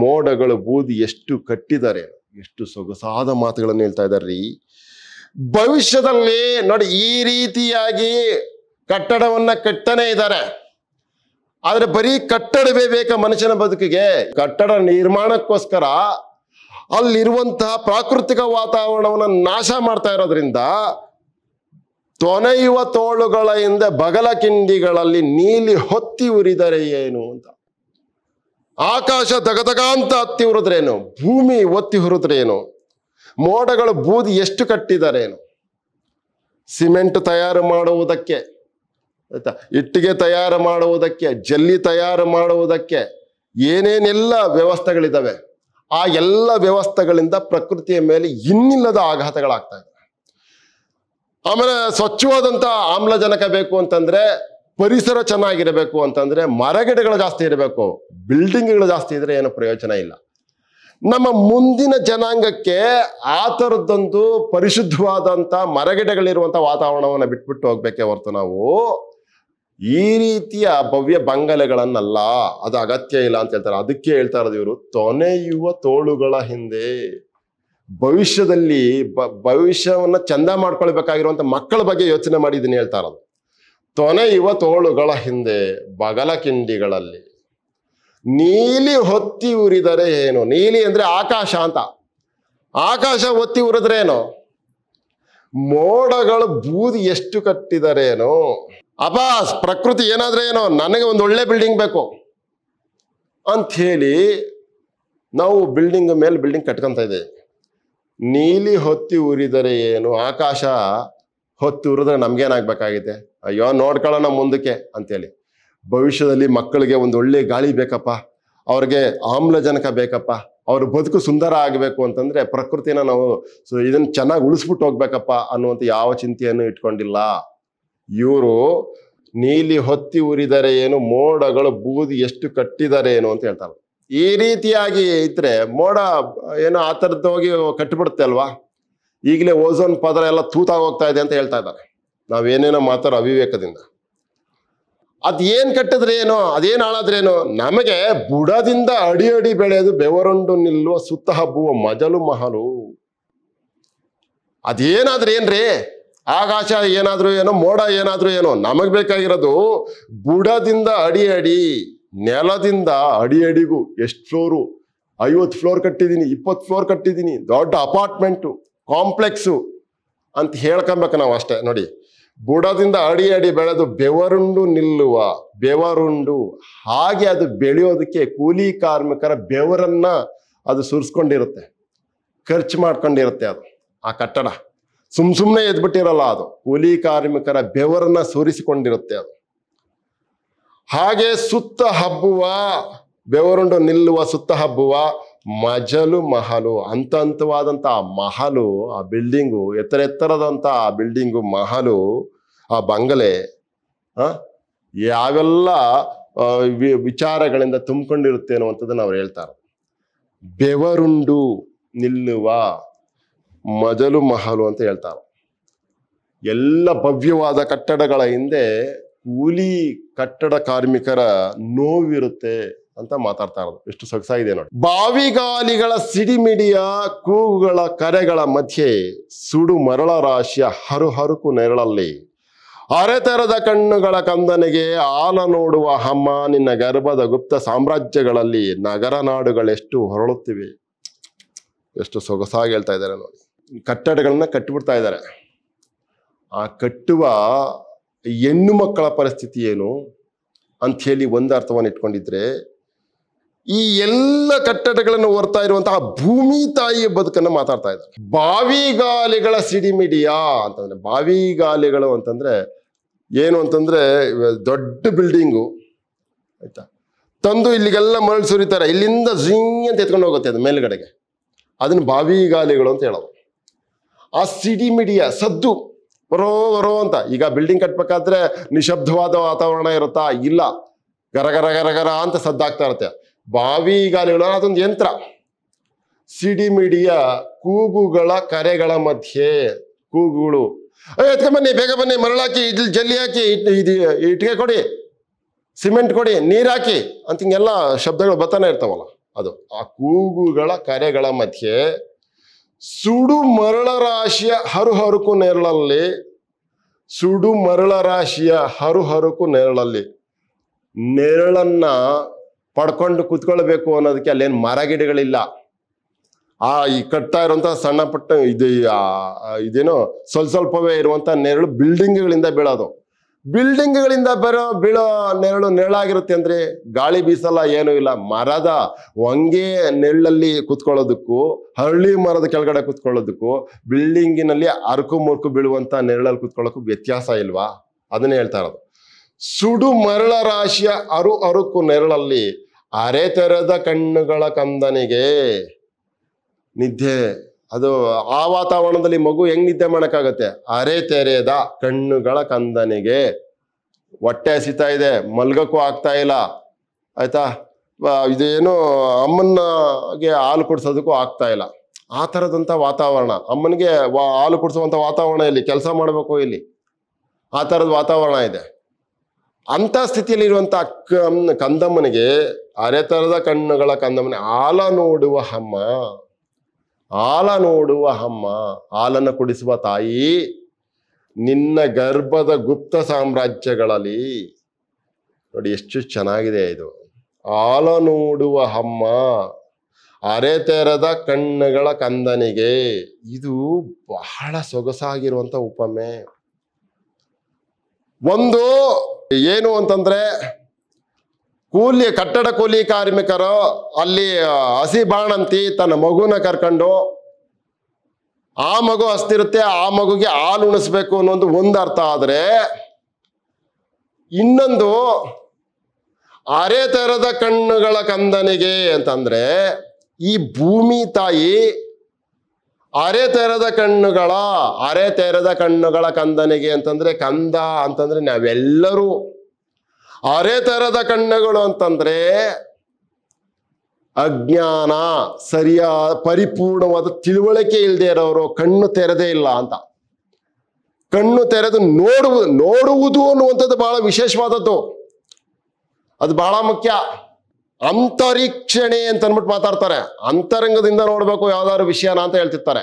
ಮೋಡಗಳು ಬೂದಿ ಎಷ್ಟು ಕಟ್ಟಿದರೆ ಎಷ್ಟು ಸೊಗಸಾದ ಮಾತುಗಳನ್ನು ಹೇಳ್ತಾ ಇದ್ದಾರೆ ಭವಿಷ್ಯದಲ್ಲಿ ನೋಡಿ ಈ ರೀತಿಯಾಗಿ ಕಟ್ಟಡವನ್ನ ಕಟ್ಟನೇ ಇದ್ದಾರೆ ಆದ್ರೆ ಬರೀ ಕಟ್ಟಡವೇ ಬೇಕಾ ಮನುಷ್ಯನ ಬದುಕಿಗೆ ಕಟ್ಟಡ ನಿರ್ಮಾಣಕ್ಕೋಸ್ಕರ ಅಲ್ಲಿರುವಂತಹ ಪ್ರಾಕೃತಿಕ ವಾತಾವರಣವನ್ನು ನಾಶ ಮಾಡ್ತಾ ಇರೋದ್ರಿಂದ ತೊನೆಯುವ ತೋಳುಗಳ ಹಿಂದೆ ಬಗಲ ಕಿಂಡಿಗಳಲ್ಲಿ ನೀಲಿ ಹೊತ್ತಿ ಉರಿದರೆ ಏನು ಅಂತ ಆಕಾಶ ಅಂತ ಹತ್ತಿ ಉರಿದ್ರೇನು ಭೂಮಿ ಒತ್ತಿ ಹುರಿದ್ರೇನು ಮೋಡಗಳು ಬೂದಿ ಎಷ್ಟು ಕಟ್ಟಿದರೇನು ಸಿಮೆಂಟ್ ತಯಾರು ಮಾಡುವುದಕ್ಕೆ ಆಯ್ತಾ ಇಟ್ಟಿಗೆ ತಯಾರು ಮಾಡುವುದಕ್ಕೆ ಜಲ್ಲಿ ತಯಾರು ಮಾಡುವುದಕ್ಕೆ ಏನೇನೆಲ್ಲ ವ್ಯವಸ್ಥೆಗಳಿದ್ದಾವೆ ಆ ಎಲ್ಲ ವ್ಯವಸ್ಥೆಗಳಿಂದ ಪ್ರಕೃತಿಯ ಮೇಲೆ ಇನ್ನಿಲ್ಲದ ಆಘಾತಗಳಾಗ್ತಾ ಇದೆ ಆಮೇಲೆ ಸ್ವಚ್ಛವಾದಂಥ ಆಮ್ಲಜನಕ ಬೇಕು ಅಂತಂದ್ರೆ ಪರಿಸರ ಚೆನ್ನಾಗಿರಬೇಕು ಅಂತಂದ್ರೆ ಮರಗಿಡಗಳು ಜಾಸ್ತಿ ಇರಬೇಕು ಬಿಲ್ಡಿಂಗ್ಗಳು ಜಾಸ್ತಿ ಇದ್ರೆ ಏನು ಪ್ರಯೋಜನ ಇಲ್ಲ ನಮ್ಮ ಮುಂದಿನ ಜನಾಂಗಕ್ಕೆ ಆ ಥರದ್ದೊಂದು ಪರಿಶುದ್ಧವಾದಂಥ ಮರಗಿಡಗಳಿರುವಂಥ ವಾತಾವರಣವನ್ನು ಬಿಟ್ಬಿಟ್ಟು ಹೋಗ್ಬೇಕೇ ಹೊರತು ನಾವು ಈ ರೀತಿಯ ಭವ್ಯ ಬಂಗಲೆಗಳನ್ನಲ್ಲ ಅದು ಅಗತ್ಯ ಇಲ್ಲ ಅಂತ ಹೇಳ್ತಾರೆ ಅದಕ್ಕೆ ಹೇಳ್ತಾ ಇರೋದು ಇವರು ತೊನೆಯುವ ತೋಳುಗಳ ಹಿಂದೆ ಭವಿಷ್ಯದಲ್ಲಿ ಭವಿಷ್ಯವನ್ನ ಚಂದ ಮಾಡ್ಕೊಳ್ಬೇಕಾಗಿರುವಂತ ಮಕ್ಕಳ ಬಗ್ಗೆ ಯೋಚನೆ ಮಾಡಿ ಇದನ್ನ ಹೇಳ್ತಾ ಇರೋದು ತೊನೆಯುವ ತೋಳುಗಳ ಹಿಂದೆ ಬಗಲ ಕಿಂಡಿಗಳಲ್ಲಿ ನೀಲಿ ಹೊತ್ತಿ ಉರಿದರೆ ಏನು ನೀಲಿ ಅಂದ್ರೆ ಆಕಾಶ ಅಂತ ಆಕಾಶ ಒತ್ತಿ ಉರಿದ್ರೇನು ಮೋಡಗಳು ಬೂದಿ ಎಷ್ಟು ಕಟ್ಟಿದರೇನೋ ಅಬಾಸ್ ಪ್ರಕೃತಿ ಏನಾದ್ರೆ ಏನೋ ನನಗೆ ಒಂದು ಒಳ್ಳೆ ಬಿಲ್ಡಿಂಗ್ ಬೇಕು ಹೇಳಿ ನಾವು ಬಿಲ್ಡಿಂಗ್ ಮೇಲೆ ಬಿಲ್ಡಿಂಗ್ ಕಟ್ಕೊಂತ ಇದೆ ನೀಲಿ ಹೊತ್ತಿ ಉರಿದರೆ ಏನು ಆಕಾಶ ಹೊತ್ತಿ ಉರಿದ್ರೆ ನಮ್ಗೇನಾಗಬೇಕಾಗಿದೆ ಅಯ್ಯೋ ನೋಡ್ಕೊಳ್ಳೋಣ ಮುಂದಕ್ಕೆ ಅಂತೇಳಿ ಭವಿಷ್ಯದಲ್ಲಿ ಮಕ್ಕಳಿಗೆ ಒಂದು ಒಳ್ಳೆ ಗಾಳಿ ಬೇಕಪ್ಪ ಅವ್ರಿಗೆ ಆಮ್ಲಜನಕ ಬೇಕಪ್ಪ ಅವ್ರ ಬದುಕು ಸುಂದರ ಆಗಬೇಕು ಅಂತಂದ್ರೆ ಪ್ರಕೃತಿನ ನಾವು ಸೊ ಇದನ್ನ ಚೆನ್ನಾಗಿ ಉಳಿಸ್ಬಿಟ್ಟು ಹೋಗ್ಬೇಕಪ್ಪ ಅನ್ನುವಂಥ ಯಾವ ಚಿಂತೆಯನ್ನು ಇಟ್ಕೊಂಡಿಲ್ಲ ಇವರು ನೀಲಿ ಹೊತ್ತಿ ಉರಿದರೆ ಏನು ಮೋಡಗಳು ಬೂದಿ ಎಷ್ಟು ಕಟ್ಟಿದರೆ ಏನು ಅಂತ ಹೇಳ್ತಾರೆ ಈ ರೀತಿಯಾಗಿ ಇದ್ರೆ ಮೋಡ ಏನೋ ಆ ಥರದ್ದು ಹೋಗಿ ಕಟ್ಟಿಬಿಡುತ್ತೆ ಅಲ್ವಾ ಈಗಲೇ ಓಝೋನ್ ಪದರ ಎಲ್ಲ ತೂತಾಗಿ ಹೋಗ್ತಾ ಇದೆ ಅಂತ ಹೇಳ್ತಾ ಇದ್ದಾರೆ ನಾವೇನೇನೋ ಮಾತಾರ ಅವಿವೇಕದಿಂದ ಅದು ಏನು ಏನು ಅದೇನು ಹಾಳಾದ್ರೇನು ನಮಗೆ ಬುಡದಿಂದ ಅಡಿ ಅಡಿ ಬೆಳೆದು ಬೆವರೊಂಡು ನಿಲ್ಲುವ ಸುತ್ತ ಹಬ್ಬುವ ಮಜಲು ಮಹಲು ಅದೇನಾದ್ರೆ ಏನ್ರೀ ಆಕಾಶ ಏನಾದರೂ ಏನೋ ಮೋಡ ಏನಾದರೂ ಏನೋ ನಮಗೆ ಬೇಕಾಗಿರೋದು ಬುಡದಿಂದ ಅಡಿ ಅಡಿ ನೆಲದಿಂದ ಅಡಿ ಅಡಿಗೂ ಎಷ್ಟು ಫ್ಲೋರು ಐವತ್ತು ಫ್ಲೋರ್ ಕಟ್ಟಿದ್ದೀನಿ ಇಪ್ಪತ್ತು ಫ್ಲೋರ್ ಕಟ್ಟಿದ್ದೀನಿ ದೊಡ್ಡ ಅಪಾರ್ಟ್ಮೆಂಟು ಕಾಂಪ್ಲೆಕ್ಸು ಅಂತ ಹೇಳ್ಕೊಬೇಕು ನಾವು ಅಷ್ಟೇ ನೋಡಿ ಬುಡದಿಂದ ಅಡಿ ಅಡಿ ಬೆಳೆದು ಬೆವರುಂಡು ನಿಲ್ಲುವ ಬೆವರುಂಡು ಹಾಗೆ ಅದು ಬೆಳೆಯೋದಕ್ಕೆ ಕೂಲಿ ಕಾರ್ಮಿಕರ ಬೆವರನ್ನ ಅದು ಸುರಿಸ್ಕೊಂಡಿರುತ್ತೆ ಖರ್ಚು ಮಾಡ್ಕೊಂಡಿರುತ್ತೆ ಅದು ಆ ಕಟ್ಟಡ ಸುಮ್ ಸುಮ್ಮನೆ ಎದ್ಬಿಟ್ಟಿರಲ್ಲ ಅದು ಕೂಲಿ ಕಾರ್ಮಿಕರ ಬೆವರನ್ನ ಸೋರಿಸಿಕೊಂಡಿರುತ್ತೆ ಅದು ಹಾಗೆ ಸುತ್ತ ಹಬ್ಬುವ ಬೆವರುಂಡು ನಿಲ್ಲುವ ಸುತ್ತ ಹಬ್ಬುವ ಮಜಲು ಮಹಲು ಹಂತ ಹಂತವಾದಂಥ ಮಹಲು ಆ ಬಿಲ್ಡಿಂಗು ಎತ್ತರ ಎತ್ತರದಂಥ ಆ ಬಿಲ್ಡಿಂಗು ಮಹಲು ಆ ಬಂಗಲೆ ಯಾವೆಲ್ಲ ವಿಚಾರಗಳಿಂದ ತುಂಬಿಕೊಂಡಿರುತ್ತೆ ಅನ್ನುವಂಥದ್ದನ್ನು ಅವ್ರು ಹೇಳ್ತಾರೆ ಬೆವರುಂಡು ನಿಲ್ಲುವ ಮಜಲು ಮಹಲು ಅಂತ ಹೇಳ್ತಾರೆ ಎಲ್ಲ ಭವ್ಯವಾದ ಕಟ್ಟಡಗಳ ಹಿಂದೆ ಕೂಲಿ ಕಟ್ಟಡ ಕಾರ್ಮಿಕರ ನೋವಿರುತ್ತೆ ಅಂತ ಮಾತಾಡ್ತಾ ಇರೋದು ಎಷ್ಟು ಸೊಗಸಾಗಿದೆ ನೋಡಿ ಬಾವಿಗಾಲಿಗಳ ಸಿಡಿಮಿಡಿಯ ಕೂಗುಗಳ ಕರೆಗಳ ಮಧ್ಯೆ ಸುಡು ಮರಳ ರಾಶಿಯ ಹರುಕು ನೆರಳಲ್ಲಿ ಅರೆತರದ ಕಣ್ಣುಗಳ ಕಂದನಿಗೆ ಆಲ ನೋಡುವ ಹಮ್ಮ ನಿನ್ನ ಗರ್ಭದ ಗುಪ್ತ ಸಾಮ್ರಾಜ್ಯಗಳಲ್ಲಿ ನಗರ ನಾಡುಗಳೆಷ್ಟು ಹೊರಳುತ್ತಿವೆ ಎಷ್ಟು ಸೊಗಸಾಗಿ ಹೇಳ್ತಾ ಇದ್ದಾರೆ ನೋಡಿ ಕಟ್ಟಡಗಳನ್ನು ಕಟ್ಟಿಬಿಡ್ತಾ ಇದ್ದಾರೆ ಆ ಕಟ್ಟುವ ಹೆಣ್ಣು ಮಕ್ಕಳ ಪರಿಸ್ಥಿತಿ ಏನು ಹೇಳಿ ಒಂದು ಅರ್ಥವನ್ನು ಇಟ್ಕೊಂಡಿದ್ರೆ ಈ ಎಲ್ಲ ಕಟ್ಟಡಗಳನ್ನು ಹೊರ್ತಾ ಇರುವಂತಹ ಭೂಮಿ ತಾಯಿಯ ಬದುಕನ್ನು ಮಾತಾಡ್ತಾ ಇದ್ದಾರೆ ಬಾವಿಗಾಲೆಗಳ ಸಿಡಿಮಿಡಿಯಾ ಅಂತಂದ್ರೆ ಬಾವಿಗಾಲೆಗಳು ಅಂತಂದ್ರೆ ಏನು ಅಂತಂದ್ರೆ ದೊಡ್ಡ ಬಿಲ್ಡಿಂಗು ಆಯ್ತಾ ತಂದು ಇಲ್ಲಿಗೆಲ್ಲ ಮರಳು ಸುರಿತಾರೆ ಇಲ್ಲಿಂದ ಜಿಂಗ್ ಅಂತ ಎತ್ಕೊಂಡು ಹೋಗುತ್ತೆ ಅದು ಮೇಲ್ಗಡೆಗೆ ಅದನ್ನು ಬಾವಿಗಾಲೆಗಳು ಅಂತ ಹೇಳೋದು ಆ ಸಿಡಿ ಮೀಡಿಯಾ ಸದ್ದು ಬರೋ ಬರೋ ಅಂತ ಈಗ ಬಿಲ್ಡಿಂಗ್ ಕಟ್ಬೇಕಾದ್ರೆ ನಿಶಬ್ದವಾದ ವಾತಾವರಣ ಇರುತ್ತಾ ಇಲ್ಲ ಗರ ಗರ ಗರ ಗರ ಅಂತ ಸದ್ದಾಗ್ತಾ ಇರುತ್ತೆ ಬಾವಿ ಅದೊಂದು ಯಂತ್ರ ಮೀಡಿಯಾ ಕೂಗುಗಳ ಕರೆಗಳ ಮಧ್ಯೆ ಕೂಗುಗಳು ಎತ್ಕೊಂಡ್ ಬನ್ನಿ ಬೇಗ ಬನ್ನಿ ಮರಳಾಕಿ ಇಲ್ಲಿ ಜಲ್ಲಿ ಹಾಕಿ ಇದು ಇಟ್ಟಿಗೆ ಕೊಡಿ ಸಿಮೆಂಟ್ ಕೊಡಿ ನೀರು ಹಾಕಿ ಅಂತ ಹಿಂಗೆಲ್ಲ ಶಬ್ದಗಳು ಬರ್ತಾನೆ ಇರ್ತಾವಲ್ಲ ಅದು ಆ ಕೂಗುಗಳ ಕರೆಗಳ ಮಧ್ಯೆ ಸುಡು ಮರಳ ರಾಶಿಯ ಹರುಹರುಕು ನೆರಳಲ್ಲಿ ಸುಡು ಮರಳ ರಾಶಿಯ ಹರುಹರುಕು ನೆರಳಲ್ಲಿ ನೆರಳನ್ನ ಪಡ್ಕೊಂಡು ಕುತ್ಕೊಳ್ಬೇಕು ಅನ್ನೋದಕ್ಕೆ ಅಲ್ಲೇನು ಮರ ಗಿಡಗಳಿಲ್ಲ ಆ ಈ ಕಟ್ತಾ ಇರುವಂತಹ ಸಣ್ಣ ಪುಟ್ಟ ಇದು ಇದೇನೋ ಸ್ವಲ್ಪ ಸ್ವಲ್ಪವೇ ಇರುವಂತ ನೆರಳು ಬಿಲ್ಡಿಂಗ್ಗಳಿಂದ ಬೀಳೋದು ಬಿಲ್ಡಿಂಗ್ಗಳಿಂದ ಬರೋ ಬೀಳೋ ನೆರಳು ನೆರಳಾಗಿರುತ್ತೆ ಅಂದ್ರೆ ಗಾಳಿ ಬೀಸಲ್ಲ ಏನೂ ಇಲ್ಲ ಮರದ ಒಂಗೆ ನೆರಳಲ್ಲಿ ಕುತ್ಕೊಳ್ಳೋದಕ್ಕೂ ಹಳ್ಳಿ ಮರದ ಕೆಳಗಡೆ ಕುತ್ಕೊಳ್ಳೋದಕ್ಕೂ ಬಿಲ್ಡಿಂಗಿನಲ್ಲಿ ಅರಕು ಮುರುಕು ಬೀಳುವಂತ ನೆರಳಲ್ಲಿ ಕುತ್ಕೊಳ್ಳೋಕ್ಕೂ ವ್ಯತ್ಯಾಸ ಇಲ್ವಾ ಅದನ್ನೇ ಹೇಳ್ತಾ ಇರೋದು ಸುಡು ಮರಳ ರಾಶಿಯ ಅರು ಅರುಕು ನೆರಳಲ್ಲಿ ಅರೆ ತೆರೆದ ಕಣ್ಣುಗಳ ಕಂದನಿಗೆ ನಿದ್ದೆ ಅದು ಆ ವಾತಾವರಣದಲ್ಲಿ ಮಗು ಹೆಂಗ್ ನಿದ್ದೆ ಮಾಡೋಕ್ಕಾಗತ್ತೆ ಅರೆ ತೆರೆದ ಕಣ್ಣುಗಳ ಕಂದನಿಗೆ ಹೊಟ್ಟೆ ಹಸಿತಾ ಇದೆ ಮಲ್ಗಕ್ಕೂ ಆಗ್ತಾ ಇಲ್ಲ ಆಯ್ತಾ ಇದೇನು ಅಮ್ಮನಿಗೆ ಹಾಲು ಕುಡ್ಸೋದಕ್ಕೂ ಆಗ್ತಾ ಇಲ್ಲ ಆ ಥರದಂಥ ವಾತಾವರಣ ಅಮ್ಮನಿಗೆ ವಾ ಹಾಲು ಕುಡಿಸುವಂಥ ವಾತಾವರಣ ಇಲ್ಲಿ ಕೆಲಸ ಮಾಡಬೇಕು ಇಲ್ಲಿ ಆ ಥರದ ವಾತಾವರಣ ಇದೆ ಅಂಥ ಸ್ಥಿತಿಯಲ್ಲಿರುವಂಥ ಅಕ್ಕ ಕಂದಮ್ಮನಿಗೆ ಅರೆ ಥರದ ಕಣ್ಣುಗಳ ಕಂದಮ್ಮನೆ ಹಾಲ ನೋಡುವ ಅಮ್ಮ ಹಾಲ ನೋಡುವ ಅಮ್ಮ ಹಾಲನ್ನು ಕುಡಿಸುವ ತಾಯಿ ನಿನ್ನ ಗರ್ಭದ ಗುಪ್ತ ಸಾಮ್ರಾಜ್ಯಗಳಲ್ಲಿ ನೋಡಿ ಎಷ್ಟು ಚೆನ್ನಾಗಿದೆ ಇದು ಹಾಲ ನೋಡುವ ಅಮ್ಮ ತೆರೆದ ಕಣ್ಣುಗಳ ಕಂದನಿಗೆ ಇದು ಬಹಳ ಸೊಗಸಾಗಿರುವಂಥ ಉಪಮೆ ಒಂದು ಏನು ಅಂತಂದ್ರೆ ಕೂಲಿ ಕಟ್ಟಡ ಕೂಲಿ ಕಾರ್ಮಿಕರು ಅಲ್ಲಿ ಹಸಿ ಬಾಣಂತಿ ತನ್ನ ಮಗುನ ಕರ್ಕೊಂಡು ಆ ಮಗು ಹಸ್ತಿರುತ್ತೆ ಆ ಮಗುಗೆ ಹಾಲು ಉಣಿಸ್ಬೇಕು ಅನ್ನೋದು ಒಂದು ಅರ್ಥ ಆದರೆ ಇನ್ನೊಂದು ಅರೆ ತರದ ಕಣ್ಣುಗಳ ಕಂದನಿಗೆ ಅಂತಂದ್ರೆ ಈ ಭೂಮಿ ತಾಯಿ ಅರೆ ತೆರೆದ ಕಣ್ಣುಗಳ ಅರೆ ತೆರೆದ ಕಣ್ಣುಗಳ ಕಂದನಿಗೆ ಅಂತಂದ್ರೆ ಕಂದ ಅಂತಂದ್ರೆ ನಾವೆಲ್ಲರೂ ಅರೆ ತರದ ಕಣ್ಣುಗಳು ಅಂತಂದ್ರೆ ಅಜ್ಞಾನ ಸರಿಯಾದ ಪರಿಪೂರ್ಣವಾದ ತಿಳುವಳಿಕೆ ಇಲ್ಲದೆ ಇರೋರು ಕಣ್ಣು ತೆರೆದೇ ಇಲ್ಲ ಅಂತ ಕಣ್ಣು ತೆರೆದು ನೋಡುವ ನೋಡುವುದು ಅನ್ನುವಂಥದ್ದು ಬಹಳ ವಿಶೇಷವಾದದ್ದು ಅದು ಬಹಳ ಮುಖ್ಯ ಅಂತರೀಕ್ಷಣೆ ಅಂತ ಅಂದ್ಬಿಟ್ಟು ಮಾತಾಡ್ತಾರೆ ಅಂತರಂಗದಿಂದ ನೋಡಬೇಕು ಯಾವ್ದಾದ್ರು ವಿಷಯನ ಅಂತ ಹೇಳ್ತಿರ್ತಾರೆ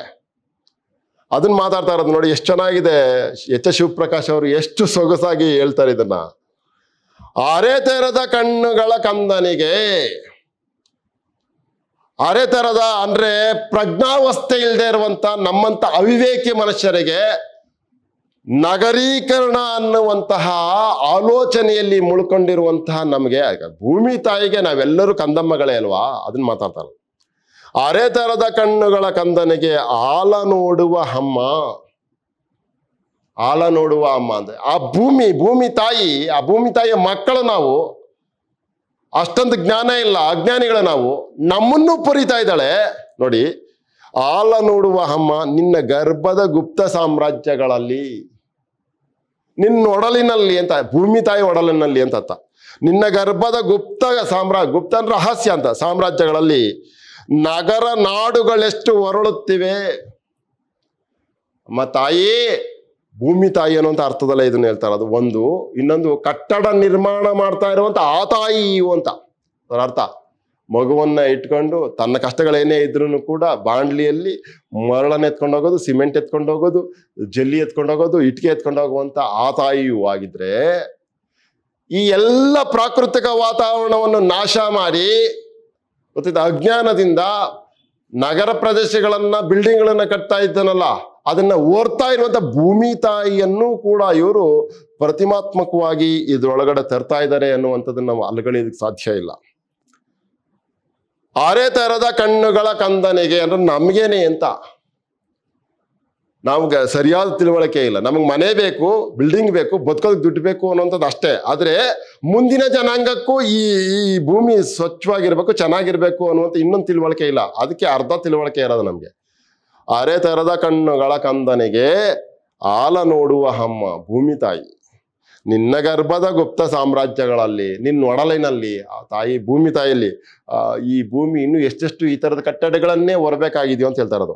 ಅದನ್ನ ಮಾತಾಡ್ತಾ ಇರೋದು ನೋಡಿ ಎಷ್ಟು ಚೆನ್ನಾಗಿದೆ ಎಚ್ ಎಸ್ ಶಿವಪ್ರಕಾಶ್ ಅವರು ಎಷ್ಟು ಸೊಗಸಾಗಿ ಹೇಳ್ತಾರೆ ಇದನ್ನ ಅರೆ ತೆರೆದ ಕಣ್ಣುಗಳ ಕಂದನಿಗೆ ಅರೆ ತೆರದ ಅಂದ್ರೆ ಪ್ರಜ್ಞಾವಸ್ಥೆ ಇಲ್ಲದೆ ಇರುವಂತ ನಮ್ಮಂತ ಅವಿವೇಕಿ ಮನುಷ್ಯರಿಗೆ ನಗರೀಕರಣ ಅನ್ನುವಂತಹ ಆಲೋಚನೆಯಲ್ಲಿ ಮುಳ್ಕೊಂಡಿರುವಂತಹ ನಮಗೆ ಭೂಮಿ ತಾಯಿಗೆ ನಾವೆಲ್ಲರೂ ಕಂದಮ್ಮಗಳೇ ಅಲ್ವಾ ಅದನ್ನ ಮಾತಾಡ್ತಾರೆ ಅರೆ ತರದ ಕಣ್ಣುಗಳ ಕಂದನಿಗೆ ಆಲ ನೋಡುವ ಹಮ್ಮ ಆಲ ನೋಡುವ ಅಮ್ಮ ಅಂದ್ರೆ ಆ ಭೂಮಿ ಭೂಮಿ ತಾಯಿ ಆ ಭೂಮಿ ತಾಯಿಯ ಮಕ್ಕಳು ನಾವು ಅಷ್ಟೊಂದು ಜ್ಞಾನ ಇಲ್ಲ ಅಜ್ಞಾನಿಗಳ ನಾವು ನಮ್ಮನ್ನು ಪುರಿತಾ ಇದ್ದಾಳೆ ನೋಡಿ ಆಲ ನೋಡುವ ಅಮ್ಮ ನಿನ್ನ ಗರ್ಭದ ಗುಪ್ತ ಸಾಮ್ರಾಜ್ಯಗಳಲ್ಲಿ ನಿನ್ನ ಒಡಲಿನಲ್ಲಿ ಅಂತ ಭೂಮಿ ತಾಯಿ ಒಡಲಿನಲ್ಲಿ ಅಂತ ಅರ್ಥ ನಿನ್ನ ಗರ್ಭದ ಗುಪ್ತ ಸಾಮ್ರಾ ಗುಪ್ತನ ರಹಸ್ಯ ಅಂತ ಸಾಮ್ರಾಜ್ಯಗಳಲ್ಲಿ ನಗರ ನಾಡುಗಳೆಷ್ಟು ಹೊರಳುತ್ತಿವೆ ಅಮ್ಮ ತಾಯಿ ಭೂಮಿ ತಾಯಿ ಅನ್ನೋ ಅರ್ಥದಲ್ಲ ಇದನ್ನ ಹೇಳ್ತಾರೆ ಅದು ಒಂದು ಇನ್ನೊಂದು ಕಟ್ಟಡ ನಿರ್ಮಾಣ ಮಾಡ್ತಾ ಇರುವಂತ ಆ ತಾಯಿ ಅಂತ ಅದರ ಅರ್ಥ ಮಗುವನ್ನ ಇಟ್ಕೊಂಡು ತನ್ನ ಕಷ್ಟಗಳೇನೇ ಇದ್ರೂ ಕೂಡ ಬಾಂಡ್ಲಿಯಲ್ಲಿ ಮರಳನ್ನ ಎತ್ಕೊಂಡು ಹೋಗೋದು ಸಿಮೆಂಟ್ ಎತ್ಕೊಂಡು ಹೋಗೋದು ಜಲ್ಲಿ ಎತ್ಕೊಂಡು ಹೋಗೋದು ಇಟ್ಕೆ ಎತ್ಕೊಂಡು ಹೋಗುವಂತ ಆ ಆಗಿದ್ರೆ ಈ ಎಲ್ಲ ಪ್ರಾಕೃತಿಕ ವಾತಾವರಣವನ್ನು ನಾಶ ಮಾಡಿ ಗೊತ್ತಿದ್ದ ಅಜ್ಞಾನದಿಂದ ನಗರ ಪ್ರದೇಶಗಳನ್ನ ಬಿಲ್ಡಿಂಗ್ಗಳನ್ನ ಕಟ್ತಾ ಇದ್ದಾನಲ್ಲ ಅದನ್ನ ಓರ್ತಾ ಇರುವಂತ ಭೂಮಿ ತಾಯಿಯನ್ನು ಕೂಡ ಇವರು ಪ್ರತಿಮಾತ್ಮಕವಾಗಿ ಇದರೊಳಗಡೆ ತರ್ತಾ ಇದ್ದಾರೆ ಅನ್ನುವಂಥದ್ದನ್ನ ನಾವು ಅಲ್ಗಳಿದಕ್ಕೆ ಸಾಧ್ಯ ಇಲ್ಲ ಆರೇ ತರದ ಕಣ್ಣುಗಳ ಕಂದನೆಗೆ ಅಂದ್ರೆ ನಮಗೇನೆ ಅಂತ ನಮ್ಗೆ ಸರಿಯಾದ ತಿಳುವಳಿಕೆ ಇಲ್ಲ ನಮಗೆ ಮನೆ ಬೇಕು ಬಿಲ್ಡಿಂಗ್ ಬೇಕು ಬದುಕೋದಕ್ಕೆ ದುಡ್ಡು ಬೇಕು ಅನ್ನೋಂಥದ್ದು ಅಷ್ಟೇ ಆದರೆ ಮುಂದಿನ ಜನಾಂಗಕ್ಕೂ ಈ ಈ ಭೂಮಿ ಸ್ವಚ್ಛವಾಗಿರ್ಬೇಕು ಚೆನ್ನಾಗಿರ್ಬೇಕು ಅನ್ನುವಂಥ ಇನ್ನೊಂದು ತಿಳುವಳಿಕೆ ಇಲ್ಲ ಅದಕ್ಕೆ ಅರ್ಧ ತಿಳುವಳಿಕೆ ಇರೋದು ನಮಗೆ ಅರೆ ತೆರೆದ ಕಣ್ಣುಗಳ ಕಂದನಿಗೆ ಆಲ ನೋಡುವ ಹಮ್ಮ ಭೂಮಿ ತಾಯಿ ನಿನ್ನ ಗರ್ಭದ ಗುಪ್ತ ಸಾಮ್ರಾಜ್ಯಗಳಲ್ಲಿ ನಿನ್ನ ಒಡಲಿನಲ್ಲಿ ಆ ತಾಯಿ ಭೂಮಿ ತಾಯಿಯಲ್ಲಿ ಈ ಭೂಮಿ ಇನ್ನು ಎಷ್ಟೆಷ್ಟು ಈ ಥರದ ಕಟ್ಟಡಗಳನ್ನೇ ಹೊರಬೇಕಾಗಿದೆಯೋ ಅಂತ ಹೇಳ್ತಾ ಇರೋದು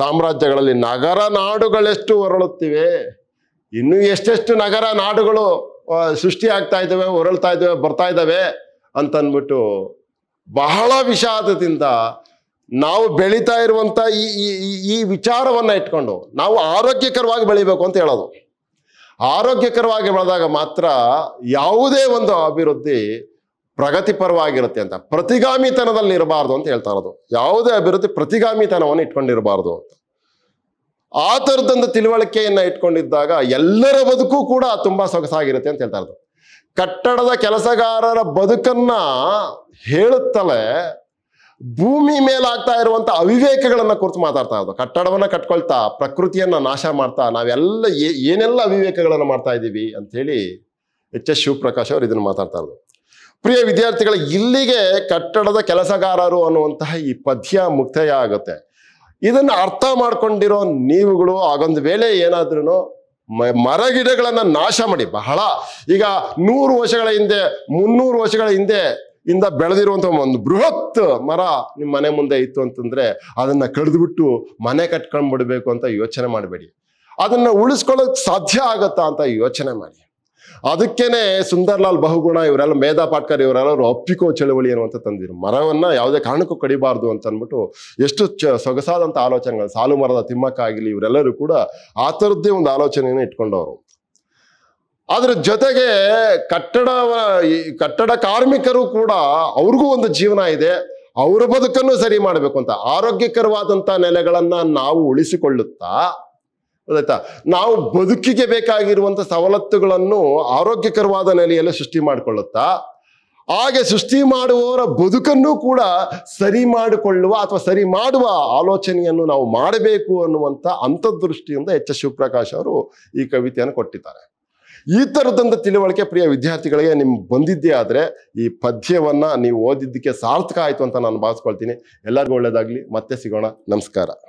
ಸಾಮ್ರಾಜ್ಯಗಳಲ್ಲಿ ನಗರ ನಾಡುಗಳೆಷ್ಟು ಹೊರಳುತ್ತಿವೆ ಇನ್ನು ಎಷ್ಟೆಷ್ಟು ನಗರ ನಾಡುಗಳು ಸೃಷ್ಟಿ ಆಗ್ತಾ ಇದ್ದಾವೆ ಹೊರಳ್ತಾ ಇದ್ದಾವೆ ಬರ್ತಾ ಇದ್ದಾವೆ ಅಂದ್ಬಿಟ್ಟು ಬಹಳ ವಿಷಾದದಿಂದ ನಾವು ಬೆಳೀತಾ ಇರುವಂಥ ಈ ವಿಚಾರವನ್ನ ವಿಚಾರವನ್ನು ಇಟ್ಕೊಂಡು ನಾವು ಆರೋಗ್ಯಕರವಾಗಿ ಬೆಳಿಬೇಕು ಅಂತ ಹೇಳೋದು ಆರೋಗ್ಯಕರವಾಗಿ ಬೆಳೆದಾಗ ಮಾತ್ರ ಯಾವುದೇ ಒಂದು ಅಭಿವೃದ್ಧಿ ಪ್ರಗತಿಪರವಾಗಿರುತ್ತೆ ಅಂತ ಪ್ರತಿಗಾಮಿತನದಲ್ಲಿ ಇರಬಾರ್ದು ಅಂತ ಹೇಳ್ತಾ ಇರೋದು ಯಾವುದೇ ಅಭಿವೃದ್ಧಿ ಪ್ರತಿಗಾಮಿತನವನ್ನು ಇಟ್ಕೊಂಡಿರಬಾರ್ದು ಅಂತ ಆ ಥರದ್ದೊಂದು ತಿಳುವಳಿಕೆಯನ್ನು ಇಟ್ಕೊಂಡಿದ್ದಾಗ ಎಲ್ಲರ ಬದುಕು ಕೂಡ ತುಂಬ ಸೊಗಸಾಗಿರುತ್ತೆ ಅಂತ ಹೇಳ್ತಾ ಇರೋದು ಕಟ್ಟಡದ ಕೆಲಸಗಾರರ ಬದುಕನ್ನು ಹೇಳುತ್ತಲೇ ಭೂಮಿ ಮೇಲಾಗ್ತಾ ಇರುವಂತ ಅವಿವೇಕಗಳನ್ನ ಕುರಿತು ಮಾತಾಡ್ತಾ ಇರೋದು ಕಟ್ಟಡವನ್ನ ಕಟ್ಕೊಳ್ತಾ ಪ್ರಕೃತಿಯನ್ನ ನಾಶ ಮಾಡ್ತಾ ನಾವೆಲ್ಲ ಏನೆಲ್ಲ ಅವಿವೇಕಗಳನ್ನು ಮಾಡ್ತಾ ಇದ್ದೀವಿ ಅಂತ ಹೇಳಿ ಎಚ್ ಎಸ್ ಶಿವಪ್ರಕಾಶ್ ಅವರು ಇದನ್ನು ಮಾತಾಡ್ತಾ ಇರೋದು ಪ್ರಿಯ ವಿದ್ಯಾರ್ಥಿಗಳು ಇಲ್ಲಿಗೆ ಕಟ್ಟಡದ ಕೆಲಸಗಾರರು ಅನ್ನುವಂತಹ ಈ ಪದ್ಯ ಮುಕ್ತಾಯ ಆಗುತ್ತೆ ಇದನ್ನು ಅರ್ಥ ಮಾಡ್ಕೊಂಡಿರೋ ನೀವುಗಳು ಆಗೊಂದು ವೇಳೆ ಏನಾದ್ರೂ ಮರಗಿಡಗಳನ್ನು ನಾಶ ಮಾಡಿ ಬಹಳ ಈಗ ನೂರು ವರ್ಷಗಳ ಹಿಂದೆ ಮುನ್ನೂರು ವರ್ಷಗಳ ಹಿಂದೆ ಇಂದ ಬೆಳೆದಿರುವಂಥ ಒಂದು ಬೃಹತ್ ಮರ ನಿಮ್ಮ ಮನೆ ಮುಂದೆ ಇತ್ತು ಅಂತಂದ್ರೆ ಅದನ್ನ ಕಡಿದ್ಬಿಟ್ಟು ಮನೆ ಕಟ್ಕೊಂಡ್ ಬಿಡಬೇಕು ಅಂತ ಯೋಚನೆ ಮಾಡಬೇಡಿ ಅದನ್ನ ಉಳಿಸ್ಕೊಳ್ಳೋಕ್ ಸಾಧ್ಯ ಆಗತ್ತಾ ಅಂತ ಯೋಚನೆ ಮಾಡಿ ಅದಕ್ಕೇನೆ ಸುಂದರ್ಲಾಲ್ ಬಹುಗುಣ ಇವರೆಲ್ಲ ಮೇಧಾ ಪಾಟ್ಕರ್ ಇವರೆಲ್ಲರು ಅಪ್ಪಿಕೋ ಚಳವಳಿ ಅನ್ನುವಂತ ತಂದಿರು ಮರವನ್ನ ಯಾವುದೇ ಕಾರಣಕ್ಕೂ ಕಡಿಬಾರ್ದು ಅಂತ ಅಂದ್ಬಿಟ್ಟು ಎಷ್ಟು ಚ ಸೊಗಸಾದಂಥ ಆಲೋಚನೆಗಳು ಸಾಲು ಮರದ ತಿಮ್ಮಕ್ಕಾಗಲಿ ಇವರೆಲ್ಲರೂ ಕೂಡ ಆ ಥರದ್ದೇ ಒಂದು ಆಲೋಚನೆಯನ್ನು ಇಟ್ಕೊಂಡವರು ಅದರ ಜೊತೆಗೆ ಕಟ್ಟಡ ಕಟ್ಟಡ ಕಾರ್ಮಿಕರು ಕೂಡ ಅವ್ರಿಗೂ ಒಂದು ಜೀವನ ಇದೆ ಅವರ ಬದುಕನ್ನು ಸರಿ ಮಾಡಬೇಕು ಅಂತ ಆರೋಗ್ಯಕರವಾದಂಥ ನೆಲೆಗಳನ್ನ ನಾವು ಉಳಿಸಿಕೊಳ್ಳುತ್ತಾ ಗೊತ್ತಾಯ್ತಾ ನಾವು ಬದುಕಿಗೆ ಬೇಕಾಗಿರುವಂಥ ಸವಲತ್ತುಗಳನ್ನು ಆರೋಗ್ಯಕರವಾದ ನೆಲೆಯಲ್ಲಿ ಸೃಷ್ಟಿ ಮಾಡಿಕೊಳ್ಳುತ್ತಾ ಹಾಗೆ ಸೃಷ್ಟಿ ಮಾಡುವವರ ಬದುಕನ್ನು ಕೂಡ ಸರಿ ಮಾಡಿಕೊಳ್ಳುವ ಅಥವಾ ಸರಿ ಮಾಡುವ ಆಲೋಚನೆಯನ್ನು ನಾವು ಮಾಡಬೇಕು ಅನ್ನುವಂಥ ಅಂತದೃಷ್ಟಿಯಿಂದ ಎಚ್ ಎಸ್ ಶಿವಪ್ರಕಾಶ್ ಅವರು ಈ ಕವಿತೆಯನ್ನು ಕೊಟ್ಟಿದ್ದಾರೆ ಈ ಥರದಂಥ ತಿಳುವಳಿಕೆ ಪ್ರಿಯ ವಿದ್ಯಾರ್ಥಿಗಳಿಗೆ ನಿಮ್ಗೆ ಬಂದಿದ್ದೇ ಆದರೆ ಈ ಪದ್ಯವನ್ನು ನೀವು ಓದಿದ್ದಕ್ಕೆ ಸಾರ್ಥಕ ಆಯಿತು ಅಂತ ನಾನು ಭಾವಿಸ್ಕೊಳ್ತೀನಿ ಎಲ್ಲರಿಗೂ ಒಳ್ಳೆಯದಾಗಲಿ ಮತ್ತೆ ಸಿಗೋಣ ನಮಸ್ಕಾರ